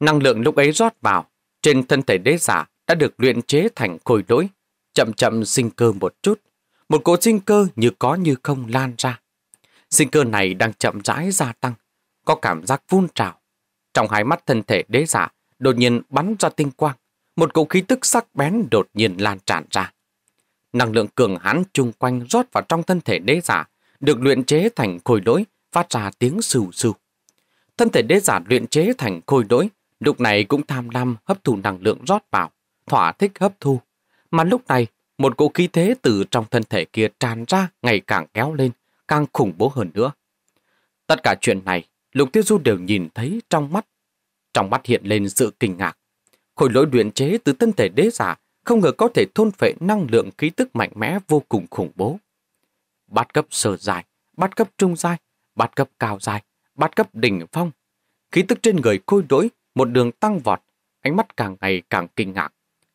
Năng lượng lúc ấy rót vào, trên thân thể đế giả đã được luyện chế thành khôi đối chậm chậm sinh cơ một chút. Một cỗ sinh cơ như có như không lan ra. Sinh cơ này đang chậm rãi gia tăng, có cảm giác vun trào. Trong hai mắt thân thể đế giả đột nhiên bắn ra tinh quang, một cỗ khí tức sắc bén đột nhiên lan tràn ra. Năng lượng cường hãn chung quanh rót vào trong thân thể đế giả, được luyện chế thành khôi đối phát ra tiếng sù sù. Thân thể đế giả luyện chế thành khôi đối Lúc này cũng tham lam hấp thụ năng lượng rót vào, thỏa thích hấp thu. Mà lúc này, một cỗ khí thế từ trong thân thể kia tràn ra ngày càng kéo lên, càng khủng bố hơn nữa. Tất cả chuyện này, Lục Tiêu Du đều nhìn thấy trong mắt. Trong mắt hiện lên sự kinh ngạc. Khối lỗi luyện chế từ thân thể đế giả không ngờ có thể thôn phệ năng lượng khí tức mạnh mẽ vô cùng khủng bố. Bát cấp sơ dài, bát cấp trung dài, bát cấp cao dài, bát cấp đỉnh phong. Khí tức trên người khôi đối một đường tăng vọt, ánh mắt càng ngày càng kinh ngạc.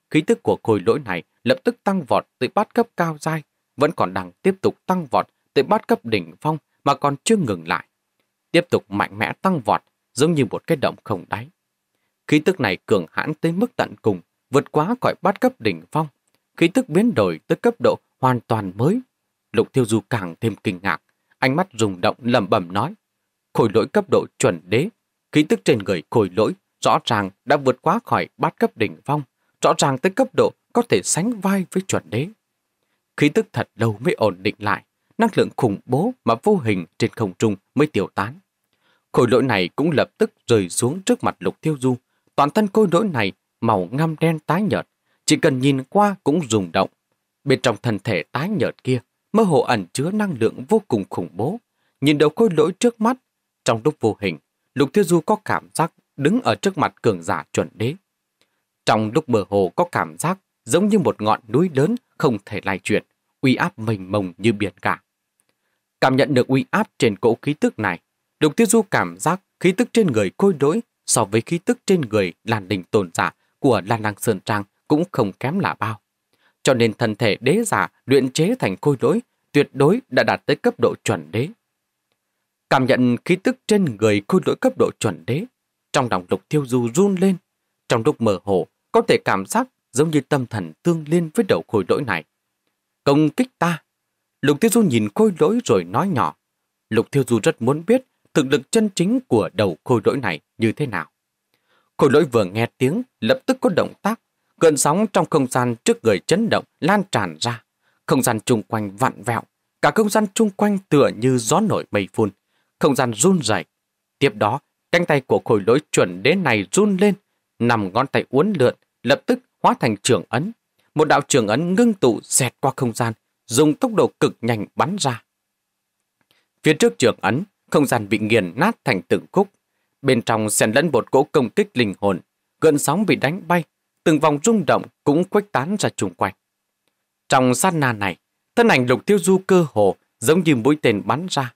Khí tức của khôi lỗi này lập tức tăng vọt tới bát cấp cao dai, vẫn còn đang tiếp tục tăng vọt tới bát cấp đỉnh phong mà còn chưa ngừng lại. Tiếp tục mạnh mẽ tăng vọt, giống như một cái động không đáy. Khí tức này cường hãn tới mức tận cùng, vượt quá khỏi bát cấp đỉnh phong. Khí tức biến đổi tới cấp độ hoàn toàn mới. Lục Thiêu Du càng thêm kinh ngạc, ánh mắt rung động lẩm bẩm nói. Khôi lỗi cấp độ chuẩn đế, khí tức trên người khôi lỗi rõ ràng đã vượt quá khỏi bát cấp đỉnh phong, rõ ràng tới cấp độ có thể sánh vai với chuẩn đế. Khí tức thật lâu mới ổn định lại, năng lượng khủng bố mà vô hình trên không trung mới tiêu tán. Khối lỗi này cũng lập tức rơi xuống trước mặt lục tiêu du. Toàn thân khối lỗi này màu ngăm đen tái nhợt, chỉ cần nhìn qua cũng rung động. Bên trong thân thể tái nhợt kia, mơ hồ ẩn chứa năng lượng vô cùng khủng bố. Nhìn đầu khối lỗi trước mắt, trong lúc vô hình, lục tiêu du có cảm giác đứng ở trước mặt cường giả chuẩn đế. Trong lúc mơ hồ có cảm giác giống như một ngọn núi lớn không thể lai chuyển, uy áp mênh mông như biển cả. Cảm nhận được uy áp trên cỗ khí tức này, Lục Tiêu Du cảm giác khí tức trên người côi đối so với khí tức trên người làn đình tồn giả của Lan Năng Sơn Trang cũng không kém là bao. Cho nên thân thể đế giả luyện chế thành côi đối tuyệt đối đã đạt tới cấp độ chuẩn đế. Cảm nhận khí tức trên người côi đối cấp độ chuẩn đế, trong lòng lục thiêu du run lên. Trong lúc mơ hồ, có thể cảm giác giống như tâm thần tương liên với đầu khối lỗi này. Công kích ta! Lục thiêu du nhìn khối lỗi rồi nói nhỏ. Lục thiêu du rất muốn biết thực lực chân chính của đầu khối lỗi này như thế nào. Khối lỗi vừa nghe tiếng, lập tức có động tác. Cơn sóng trong không gian trước người chấn động lan tràn ra. Không gian chung quanh vặn vẹo. Cả không gian chung quanh tựa như gió nổi mây phun. Không gian run rẩy. Tiếp đó, Cánh tay của khối lỗi chuẩn đế này run lên, nằm ngón tay uốn lượn, lập tức hóa thành trường ấn. Một đạo trường ấn ngưng tụ xẹt qua không gian, dùng tốc độ cực nhanh bắn ra. Phía trước trường ấn, không gian bị nghiền nát thành từng khúc. Bên trong xen lẫn một cỗ công kích linh hồn, gợn sóng bị đánh bay, từng vòng rung động cũng khuếch tán ra chung quanh. Trong sát na này, thân ảnh lục tiêu du cơ hồ giống như mũi tên bắn ra,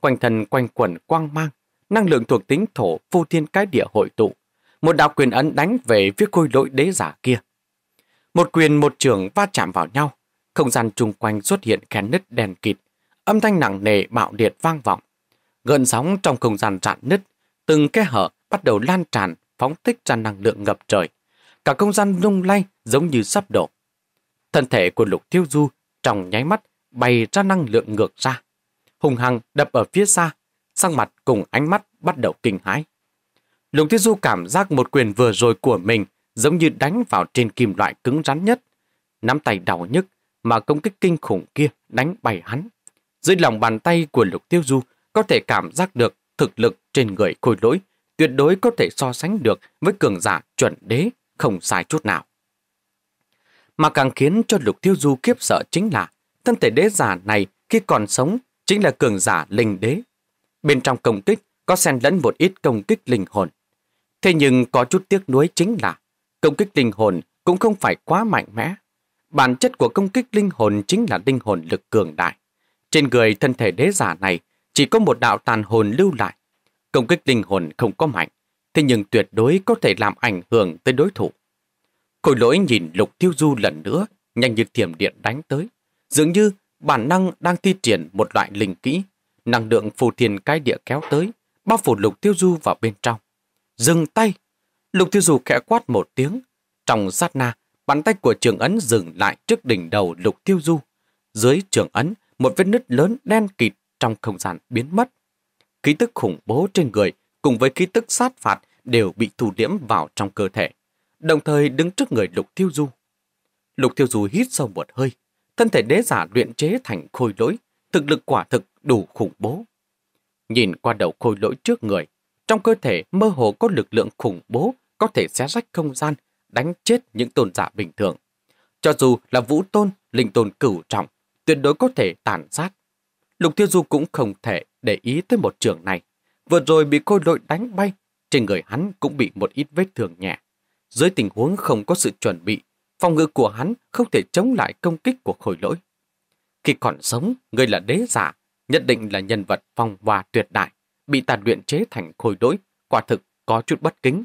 quanh thân quanh quẩn quang mang, năng lượng thuộc tính thổ vô thiên cái địa hội tụ. Một đạo quyền ấn đánh về phía khôi lỗi đế giả kia. Một quyền một trường va chạm vào nhau, không gian chung quanh xuất hiện kén nứt đèn kịt, âm thanh nặng nề bạo liệt vang vọng. Gợn sóng trong không gian rạn nứt, từng kẽ hở bắt đầu lan tràn, phóng tích ra năng lượng ngập trời. Cả không gian lung lay giống như sắp đổ. Thân thể của lục tiêu du trong nháy mắt bay ra năng lượng ngược ra. Hùng hằng đập ở phía xa, sang mặt cùng ánh mắt bắt đầu kinh hãi. Lục Thiên Du cảm giác một quyền vừa rồi của mình giống như đánh vào trên kim loại cứng rắn nhất. Nắm tay đau nhức mà công kích kinh khủng kia đánh bay hắn. Dưới lòng bàn tay của Lục Tiêu Du có thể cảm giác được thực lực trên người khôi lỗi tuyệt đối có thể so sánh được với cường giả chuẩn đế không sai chút nào. Mà càng khiến cho Lục Tiêu Du kiếp sợ chính là thân thể đế giả này khi còn sống chính là cường giả linh đế Bên trong công kích có xen lẫn một ít công kích linh hồn. Thế nhưng có chút tiếc nuối chính là công kích linh hồn cũng không phải quá mạnh mẽ. Bản chất của công kích linh hồn chính là linh hồn lực cường đại. Trên người thân thể đế giả này chỉ có một đạo tàn hồn lưu lại. Công kích linh hồn không có mạnh, thế nhưng tuyệt đối có thể làm ảnh hưởng tới đối thủ. Khôi lỗi nhìn lục tiêu du lần nữa, nhanh như thiểm điện đánh tới. Dường như bản năng đang thi triển một loại linh kỹ năng lượng phù thiền cái địa kéo tới, bao phủ lục tiêu du vào bên trong. Dừng tay! Lục tiêu du khẽ quát một tiếng. Trong sát na, bàn tay của trường ấn dừng lại trước đỉnh đầu lục tiêu du. Dưới trường ấn, một vết nứt lớn đen kịt trong không gian biến mất. Khí tức khủng bố trên người cùng với khí tức sát phạt đều bị thu điểm vào trong cơ thể, đồng thời đứng trước người lục tiêu du. Lục tiêu du hít sâu một hơi, thân thể đế giả luyện chế thành khôi lỗi, thực lực quả thực đủ khủng bố. Nhìn qua đầu khôi lỗi trước người, trong cơ thể mơ hồ có lực lượng khủng bố có thể xé rách không gian, đánh chết những tôn giả bình thường. Cho dù là vũ tôn, linh tôn cửu trọng, tuyệt đối có thể tàn sát. Lục Thiên Du cũng không thể để ý tới một trường này. Vừa rồi bị khôi lội đánh bay, trên người hắn cũng bị một ít vết thương nhẹ. Dưới tình huống không có sự chuẩn bị, phòng ngự của hắn không thể chống lại công kích của khôi lỗi. Khi còn sống, người là đế giả, Nhất định là nhân vật phong hoa tuyệt đại, bị ta luyện chế thành khôi đối, quả thực có chút bất kính.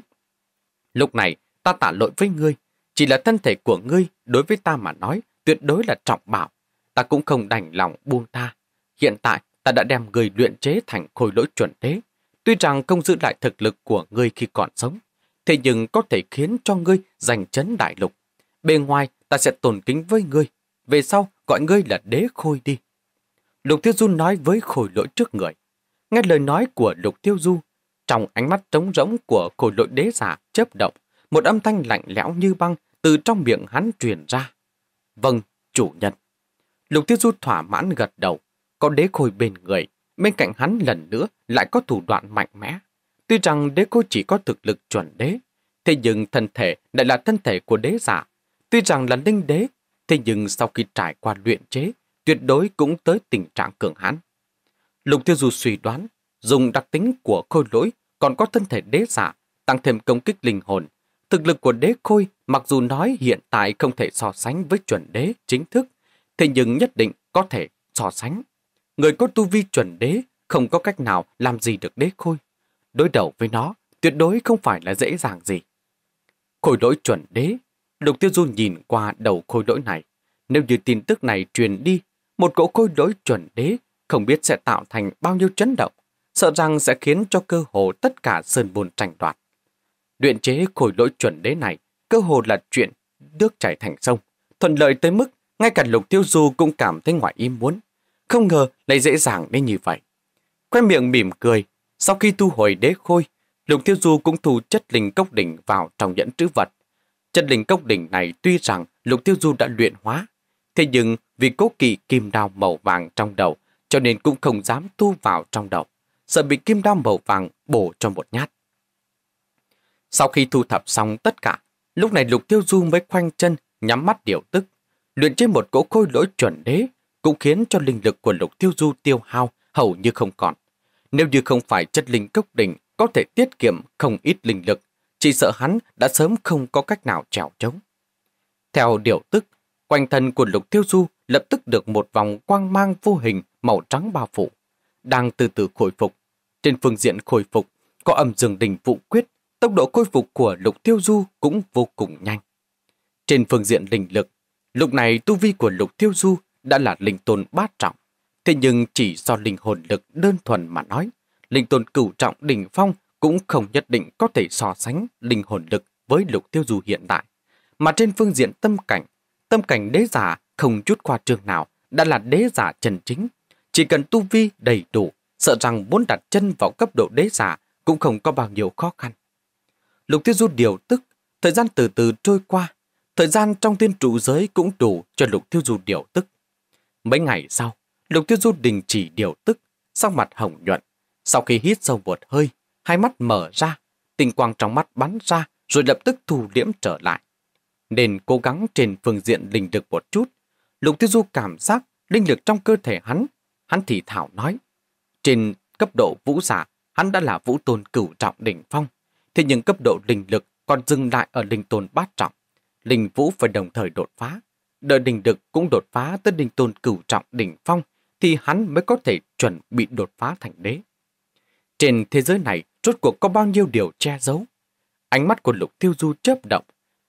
Lúc này, ta tả lỗi với ngươi, chỉ là thân thể của ngươi đối với ta mà nói tuyệt đối là trọng bảo. Ta cũng không đành lòng buông ta Hiện tại, ta đã đem người luyện chế thành khôi lỗi chuẩn thế. Tuy rằng không giữ lại thực lực của ngươi khi còn sống, thế nhưng có thể khiến cho ngươi giành chấn đại lục. Bên ngoài, ta sẽ tồn kính với ngươi. Về sau, gọi ngươi là đế khôi đi. Lục Tiêu Du nói với khối lỗi trước người. Nghe lời nói của Lục Tiêu Du, trong ánh mắt trống rỗng của khối lỗi đế giả chớp động, một âm thanh lạnh lẽo như băng từ trong miệng hắn truyền ra. Vâng, chủ nhân. Lục Tiêu Du thỏa mãn gật đầu, có đế khôi bên người, bên cạnh hắn lần nữa lại có thủ đoạn mạnh mẽ. Tuy rằng đế khôi chỉ có thực lực chuẩn đế, thế nhưng thân thể lại là thân thể của đế giả. Tuy rằng là linh đế, thế nhưng sau khi trải qua luyện chế, tuyệt đối cũng tới tình trạng cường hãn. Lục Tiêu Du suy đoán, dùng đặc tính của khôi lỗi còn có thân thể đế giả, tăng thêm công kích linh hồn. Thực lực của đế khôi mặc dù nói hiện tại không thể so sánh với chuẩn đế chính thức, thế nhưng nhất định có thể so sánh. Người có tu vi chuẩn đế không có cách nào làm gì được đế khôi. Đối đầu với nó tuyệt đối không phải là dễ dàng gì. Khôi lỗi chuẩn đế, Lục Tiêu Du nhìn qua đầu khôi lỗi này. Nếu như tin tức này truyền đi một cỗ côi đối chuẩn đế không biết sẽ tạo thành bao nhiêu chấn động, sợ rằng sẽ khiến cho cơ hồ tất cả sơn bùn tranh đoạt. Luyện chế khôi lỗi chuẩn đế này cơ hồ là chuyện nước chảy thành sông, thuận lợi tới mức ngay cả Lục Tiêu Du cũng cảm thấy ngoài im muốn, không ngờ lại dễ dàng đến như vậy. Khoe miệng mỉm cười, sau khi thu hồi đế khôi, Lục Tiêu Du cũng thu chất linh cốc đỉnh vào trong nhẫn trữ vật. Chất linh cốc đỉnh này tuy rằng Lục Tiêu Du đã luyện hóa, thế nhưng vì cố kỵ kim đao màu vàng trong đầu, cho nên cũng không dám tu vào trong đầu, sợ bị kim đao màu vàng bổ cho một nhát. Sau khi thu thập xong tất cả, lúc này Lục Tiêu Du mới khoanh chân, nhắm mắt điều tức, luyện trên một cỗ khôi lỗi chuẩn đế, cũng khiến cho linh lực của Lục Tiêu Du tiêu hao hầu như không còn. Nếu như không phải chất linh cốc đỉnh có thể tiết kiệm không ít linh lực, chỉ sợ hắn đã sớm không có cách nào trèo trống. Theo điều tức, quanh thân của Lục Tiêu Du lập tức được một vòng quang mang vô hình màu trắng bao phủ, đang từ từ khôi phục. Trên phương diện khôi phục, có âm dương đình vụ quyết, tốc độ khôi phục của Lục Tiêu Du cũng vô cùng nhanh. Trên phương diện linh lực, lúc này tu vi của Lục Tiêu Du đã là linh tôn bát trọng, thế nhưng chỉ do linh hồn lực đơn thuần mà nói, linh tôn cửu trọng đỉnh phong cũng không nhất định có thể so sánh linh hồn lực với Lục Tiêu Du hiện tại. Mà trên phương diện tâm cảnh, tâm cảnh đế giả không chút khoa trường nào, đã là đế giả chân chính. Chỉ cần tu vi đầy đủ, sợ rằng muốn đặt chân vào cấp độ đế giả cũng không có bao nhiêu khó khăn. Lục Tiêu Du điều tức, thời gian từ từ trôi qua, thời gian trong tiên trụ giới cũng đủ cho Lục Tiêu Du điều tức. Mấy ngày sau, Lục Tiêu Du đình chỉ điều tức, sắc mặt hồng nhuận. Sau khi hít sâu một hơi, hai mắt mở ra, tinh quang trong mắt bắn ra rồi lập tức thu liễm trở lại. Nên cố gắng trên phương diện linh lực một chút, Lục Tiêu Du cảm giác linh lực trong cơ thể hắn, hắn thì thảo nói. Trên cấp độ vũ giả, hắn đã là vũ tôn cửu trọng đỉnh phong, thì những cấp độ linh lực còn dừng lại ở linh tôn bát trọng. Linh vũ phải đồng thời đột phá, đợi linh lực cũng đột phá tới linh tôn cửu trọng đỉnh phong, thì hắn mới có thể chuẩn bị đột phá thành đế. Trên thế giới này, rốt cuộc có bao nhiêu điều che giấu? Ánh mắt của Lục Tiêu Du chớp động.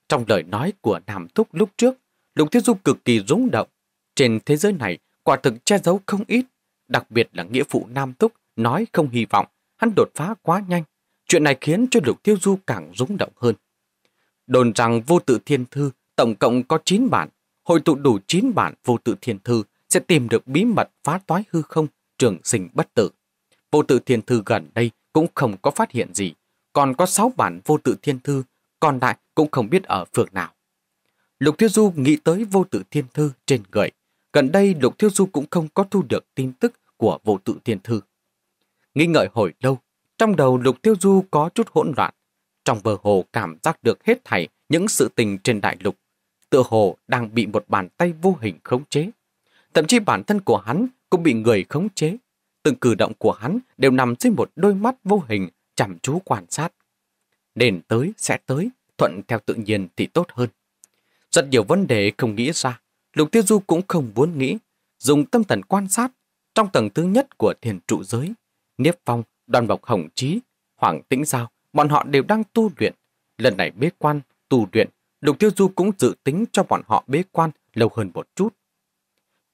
Trong lời nói của Nam Thúc lúc trước, Lục Thiết Du cực kỳ rúng động. Trên thế giới này, quả thực che giấu không ít, đặc biệt là nghĩa phụ Nam Túc nói không hy vọng, hắn đột phá quá nhanh. Chuyện này khiến cho Lục Tiêu Du càng rúng động hơn. Đồn rằng vô tự thiên thư tổng cộng có 9 bản, hội tụ đủ 9 bản vô tự thiên thư sẽ tìm được bí mật phá toái hư không, trường sinh bất tử. Vô tự thiên thư gần đây cũng không có phát hiện gì, còn có 6 bản vô tự thiên thư, còn lại cũng không biết ở phường nào. Lục Thiếu Du nghĩ tới vô tự thiên thư trên người. Gần đây Lục Thiếu Du cũng không có thu được tin tức của vô tự thiên thư. Nghĩ ngợi hồi lâu, trong đầu Lục Thiếu Du có chút hỗn loạn. Trong bờ hồ cảm giác được hết thảy những sự tình trên đại lục. Tựa hồ đang bị một bàn tay vô hình khống chế. Thậm chí bản thân của hắn cũng bị người khống chế. Từng cử động của hắn đều nằm dưới một đôi mắt vô hình chăm chú quan sát. Nên tới sẽ tới, thuận theo tự nhiên thì tốt hơn. Rất nhiều vấn đề không nghĩ ra, Lục Tiêu Du cũng không muốn nghĩ. Dùng tâm thần quan sát, trong tầng thứ nhất của thiền trụ giới, Niếp Phong, Đoàn bọc Hồng Trí, Hoàng Tĩnh Giao, bọn họ đều đang tu luyện. Lần này bế quan, tu luyện, Lục Tiêu Du cũng dự tính cho bọn họ bế quan lâu hơn một chút.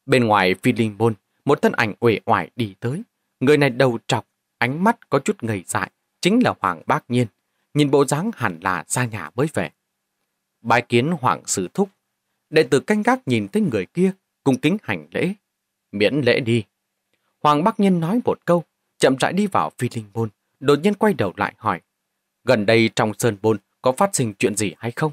Bên ngoài phi linh môn, một thân ảnh uể oải đi tới. Người này đầu trọc, ánh mắt có chút ngầy dại, chính là Hoàng Bác Nhiên. Nhìn bộ dáng hẳn là xa nhà mới về bái kiến hoàng sư thúc. Đệ tử canh gác nhìn thấy người kia, cung kính hành lễ. Miễn lễ đi. Hoàng Bắc Nhân nói một câu, chậm rãi đi vào phi linh môn, đột nhiên quay đầu lại hỏi. Gần đây trong sơn môn có phát sinh chuyện gì hay không?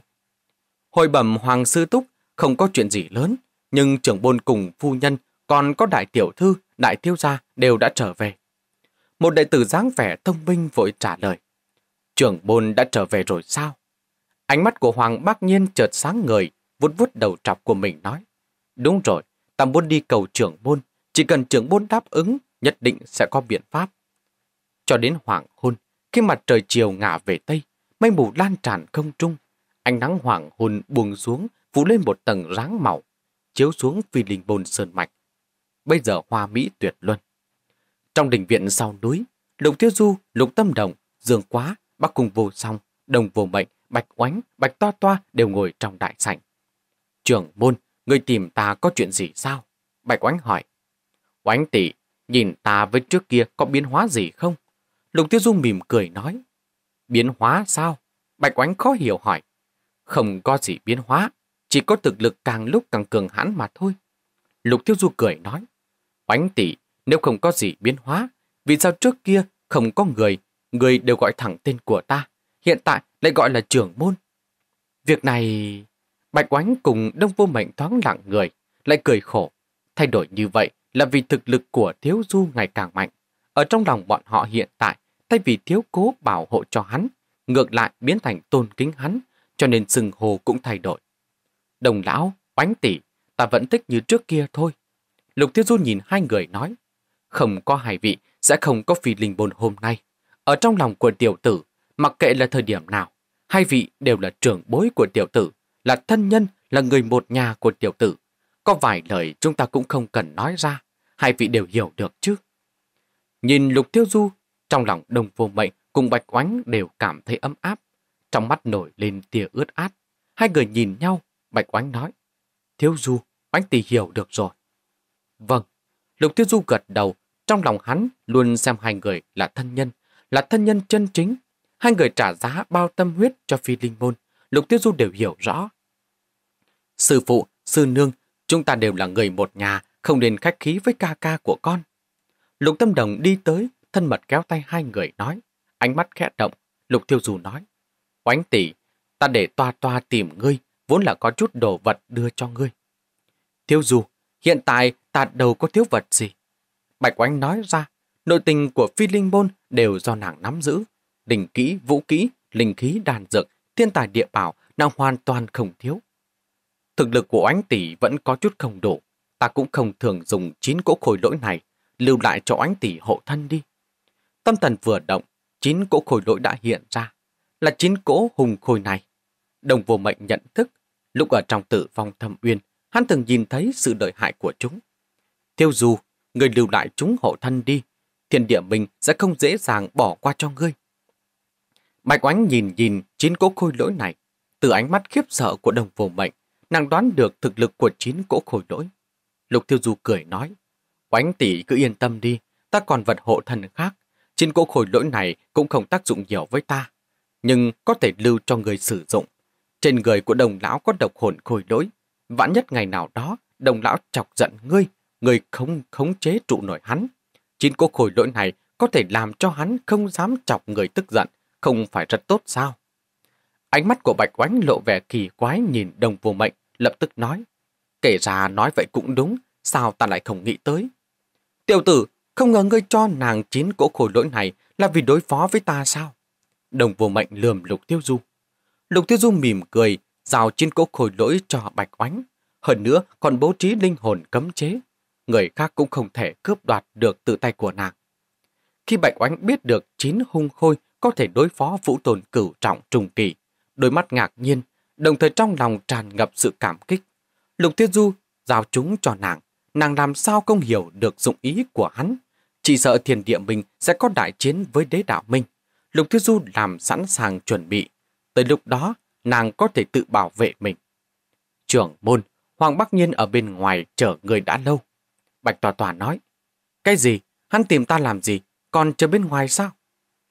Hồi bẩm Hoàng Sư thúc không có chuyện gì lớn, nhưng trưởng bôn cùng phu nhân còn có đại tiểu thư, đại tiêu gia đều đã trở về. Một đệ tử dáng vẻ thông minh vội trả lời. Trưởng bôn đã trở về rồi sao? Ánh mắt của Hoàng bác nhiên chợt sáng người, vuốt vuốt đầu trọc của mình nói. Đúng rồi, ta muốn đi cầu trưởng môn, chỉ cần trưởng môn đáp ứng, nhất định sẽ có biện pháp. Cho đến hoàng hôn, khi mặt trời chiều ngả về Tây, mây mù lan tràn không trung, ánh nắng hoàng hôn buông xuống, phủ lên một tầng ráng màu, chiếu xuống phi linh bồn sơn mạch. Bây giờ hoa Mỹ tuyệt luân. Trong đình viện sau núi, Lục Tiêu Du, Lục Tâm Đồng, dường Quá, Bắc cùng Vô Song, Đồng Vô Mệnh Bạch Oánh, Bạch Toa Toa đều ngồi trong đại sảnh. Trưởng môn, người tìm ta có chuyện gì sao? Bạch Oánh hỏi. Oánh tỷ, nhìn ta với trước kia có biến hóa gì không? Lục Tiêu Dung mỉm cười nói. Biến hóa sao? Bạch Oánh khó hiểu hỏi. Không có gì biến hóa, chỉ có thực lực càng lúc càng cường hãn mà thôi. Lục Tiêu Du cười nói. Oánh tỷ, nếu không có gì biến hóa, vì sao trước kia không có người, người đều gọi thẳng tên của ta. Hiện tại lại gọi là trưởng môn. Việc này... Bạch Oánh cùng Đông Vô Mệnh thoáng lặng người, lại cười khổ. Thay đổi như vậy là vì thực lực của Thiếu Du ngày càng mạnh. Ở trong lòng bọn họ hiện tại, thay vì Thiếu Cố bảo hộ cho hắn, ngược lại biến thành tôn kính hắn, cho nên sừng hồ cũng thay đổi. Đồng lão, Oánh tỷ, ta vẫn thích như trước kia thôi. Lục Thiếu Du nhìn hai người nói, không có hài vị sẽ không có phi linh bồn hôm nay. Ở trong lòng của tiểu tử Mặc kệ là thời điểm nào, hai vị đều là trưởng bối của tiểu tử, là thân nhân, là người một nhà của tiểu tử. Có vài lời chúng ta cũng không cần nói ra, hai vị đều hiểu được chứ. Nhìn Lục Tiêu Du, trong lòng đồng vô mệnh cùng Bạch Oánh đều cảm thấy ấm áp. Trong mắt nổi lên tia ướt át. Hai người nhìn nhau, Bạch Oánh nói. Thiếu Du, Oánh tỷ hiểu được rồi. Vâng, Lục Tiêu Du gật đầu, trong lòng hắn luôn xem hai người là thân nhân, là thân nhân chân chính, Hai người trả giá bao tâm huyết cho phi linh môn, Lục Tiêu Du đều hiểu rõ. Sư phụ, sư nương, chúng ta đều là người một nhà, không nên khách khí với ca ca của con. Lục Tâm Đồng đi tới, thân mật kéo tay hai người nói, ánh mắt khẽ động, Lục Tiêu Du nói, oánh tỷ, ta để toa toa tìm ngươi, vốn là có chút đồ vật đưa cho ngươi. Tiêu Du, hiện tại ta đâu có thiếu vật gì. Bạch Oánh nói ra, nội tình của phi linh môn đều do nàng nắm giữ, đình kỹ, vũ kỹ, linh khí đàn dược, thiên tài địa bảo đang hoàn toàn không thiếu. Thực lực của oánh tỷ vẫn có chút không đủ, ta cũng không thường dùng chín cỗ khôi lỗi này, lưu lại cho oánh tỷ hộ thân đi. Tâm thần vừa động, chín cỗ khôi lỗi đã hiện ra, là chín cỗ hùng khôi này. Đồng vô mệnh nhận thức, lúc ở trong tử vong thâm uyên, hắn từng nhìn thấy sự lợi hại của chúng. Tiêu dù, người lưu lại chúng hộ thân đi, thiên địa mình sẽ không dễ dàng bỏ qua cho ngươi. Bạch Oánh nhìn nhìn chín cỗ khôi lỗi này, từ ánh mắt khiếp sợ của đồng vô mệnh, nàng đoán được thực lực của chín cỗ khôi lỗi. Lục Tiêu Du cười nói, Oánh tỷ cứ yên tâm đi, ta còn vật hộ thần khác, chín cỗ khôi lỗi này cũng không tác dụng nhiều với ta, nhưng có thể lưu cho người sử dụng. Trên người của đồng lão có độc hồn khôi lỗi, vãn nhất ngày nào đó, đồng lão chọc giận ngươi, ngươi không khống chế trụ nổi hắn. Chín cỗ khôi lỗi này có thể làm cho hắn không dám chọc người tức giận, không phải rất tốt sao? Ánh mắt của Bạch Oánh lộ vẻ kỳ quái nhìn đồng vô mệnh, lập tức nói. Kể ra nói vậy cũng đúng, sao ta lại không nghĩ tới? Tiểu tử, không ngờ ngươi cho nàng chín cỗ khổ lỗi này là vì đối phó với ta sao? Đồng vô mệnh lườm Lục Tiêu Du. Lục Tiêu Du mỉm cười, giao chín cỗ khổ lỗi cho Bạch Oánh. Hơn nữa còn bố trí linh hồn cấm chế. Người khác cũng không thể cướp đoạt được từ tay của nàng. Khi Bạch Oánh biết được chín hung khôi có thể đối phó vũ tồn cửu trọng trùng kỳ. Đôi mắt ngạc nhiên, đồng thời trong lòng tràn ngập sự cảm kích. Lục Thiên Du giao chúng cho nàng, nàng làm sao không hiểu được dụng ý của hắn. Chỉ sợ thiền địa mình sẽ có đại chiến với đế đạo Minh. Lục Thiên Du làm sẵn sàng chuẩn bị. Tới lúc đó, nàng có thể tự bảo vệ mình. Trưởng môn, Hoàng Bắc Nhiên ở bên ngoài chờ người đã lâu. Bạch Tòa Tòa nói, cái gì? Hắn tìm ta làm gì? Còn chờ bên ngoài sao?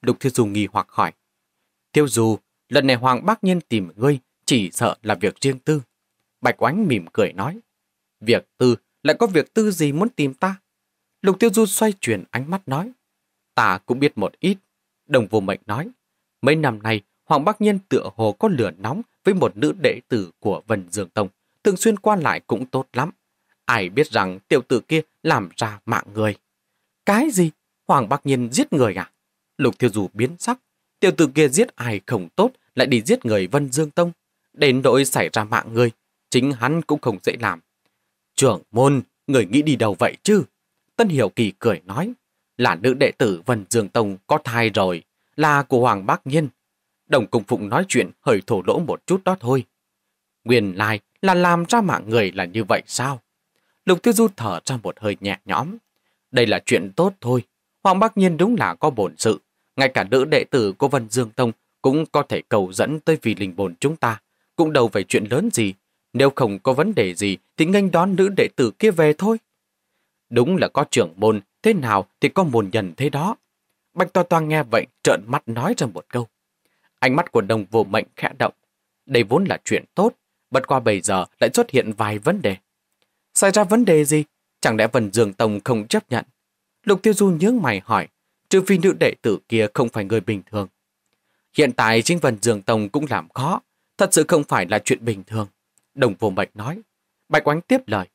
Lục Thiên Du nghi hoặc hỏi. Tiêu Du, lần này Hoàng bác nhiên tìm ngươi, chỉ sợ là việc riêng tư. Bạch Oánh mỉm cười nói. Việc tư, lại có việc tư gì muốn tìm ta? Lục Tiêu Du xoay chuyển ánh mắt nói. Ta cũng biết một ít. Đồng vô mệnh nói. Mấy năm nay, Hoàng Bắc Nhân tựa hồ có lửa nóng với một nữ đệ tử của Vân Dương Tông. Thường xuyên qua lại cũng tốt lắm. Ai biết rằng tiểu tử kia làm ra mạng người. Cái gì? Hoàng Bắc Nhân giết người à? Lục Thiêu Dù biến sắc, tiểu tử kia giết ai không tốt lại đi giết người Vân Dương Tông. Đến nỗi xảy ra mạng người, chính hắn cũng không dễ làm. Trưởng môn, người nghĩ đi đâu vậy chứ? Tân Hiểu Kỳ cười nói, là nữ đệ tử Vân Dương Tông có thai rồi, là của Hoàng Bác Nhiên. Đồng Cung Phụng nói chuyện hơi thổ lỗ một chút đó thôi. Nguyên lai là làm ra mạng người là như vậy sao? Lục Tiêu Du thở ra một hơi nhẹ nhõm. Đây là chuyện tốt thôi. Hoàng Bác Nhiên đúng là có bổn sự, ngay cả nữ đệ tử của Vân Dương Tông cũng có thể cầu dẫn tới vì linh bồn chúng ta, cũng đâu phải chuyện lớn gì. Nếu không có vấn đề gì thì nghênh đón nữ đệ tử kia về thôi. Đúng là có trưởng môn, thế nào thì có môn nhân thế đó. Bạch Toa Toa nghe vậy trợn mắt nói ra một câu. Ánh mắt của đồng vô mệnh khẽ động. Đây vốn là chuyện tốt, bất qua bây giờ lại xuất hiện vài vấn đề. Xảy ra vấn đề gì? Chẳng lẽ Vân Dương Tông không chấp nhận? Lục Tiêu Du nhướng mày hỏi trừ phi nữ đệ tử kia không phải người bình thường. Hiện tại chính Vân Dương Tông cũng làm khó, thật sự không phải là chuyện bình thường. Đồng vô bạch nói, Bạch Oánh tiếp lời,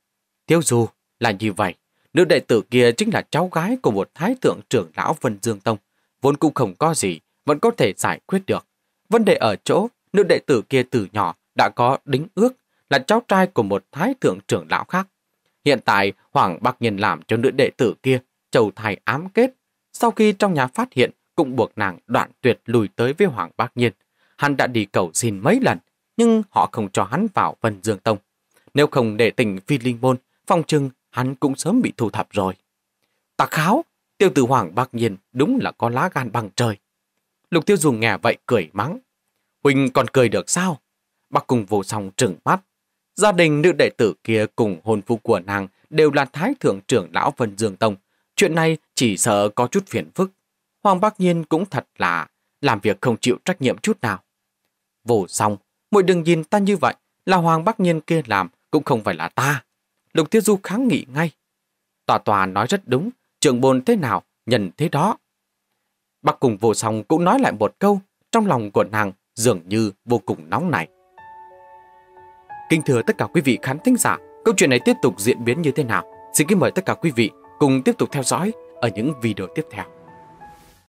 Tiêu Du là như vậy, nữ đệ tử kia chính là cháu gái của một thái thượng trưởng lão Vân Dương Tông, vốn cũng không có gì, vẫn có thể giải quyết được. Vấn đề ở chỗ, nữ đệ tử kia từ nhỏ đã có đính ước là cháu trai của một thái thượng trưởng lão khác. Hiện tại, Hoàng Bạc Nhân làm cho nữ đệ tử kia trầu thai ám kết sau khi trong nhà phát hiện, cũng buộc nàng đoạn tuyệt lùi tới với Hoàng Bác Nhiên. Hắn đã đi cầu xin mấy lần, nhưng họ không cho hắn vào Vân Dương Tông. Nếu không để tình Phi Linh Môn, phong trưng hắn cũng sớm bị thu thập rồi. Tạc kháo, tiêu tử Hoàng Bác Nhiên đúng là có lá gan bằng trời. Lục tiêu dùng nghe vậy cười mắng. Huynh còn cười được sao? Bác cùng vô song trừng mắt. Gia đình nữ đệ tử kia cùng hôn phu của nàng đều là thái thượng trưởng lão Vân Dương Tông. Chuyện này chỉ sợ có chút phiền phức. Hoàng Bác Nhiên cũng thật là làm việc không chịu trách nhiệm chút nào. Vô xong, mỗi đừng nhìn ta như vậy là Hoàng Bác Nhiên kia làm cũng không phải là ta. Lục Tiết Du kháng nghị ngay. Tòa tòa nói rất đúng, trường bồn thế nào, nhận thế đó. Bác cùng vô song cũng nói lại một câu, trong lòng của nàng dường như vô cùng nóng nảy. Kính thưa tất cả quý vị khán thính giả, câu chuyện này tiếp tục diễn biến như thế nào? Xin kính mời tất cả quý vị Cùng tiếp tục theo dõi ở những video tiếp theo.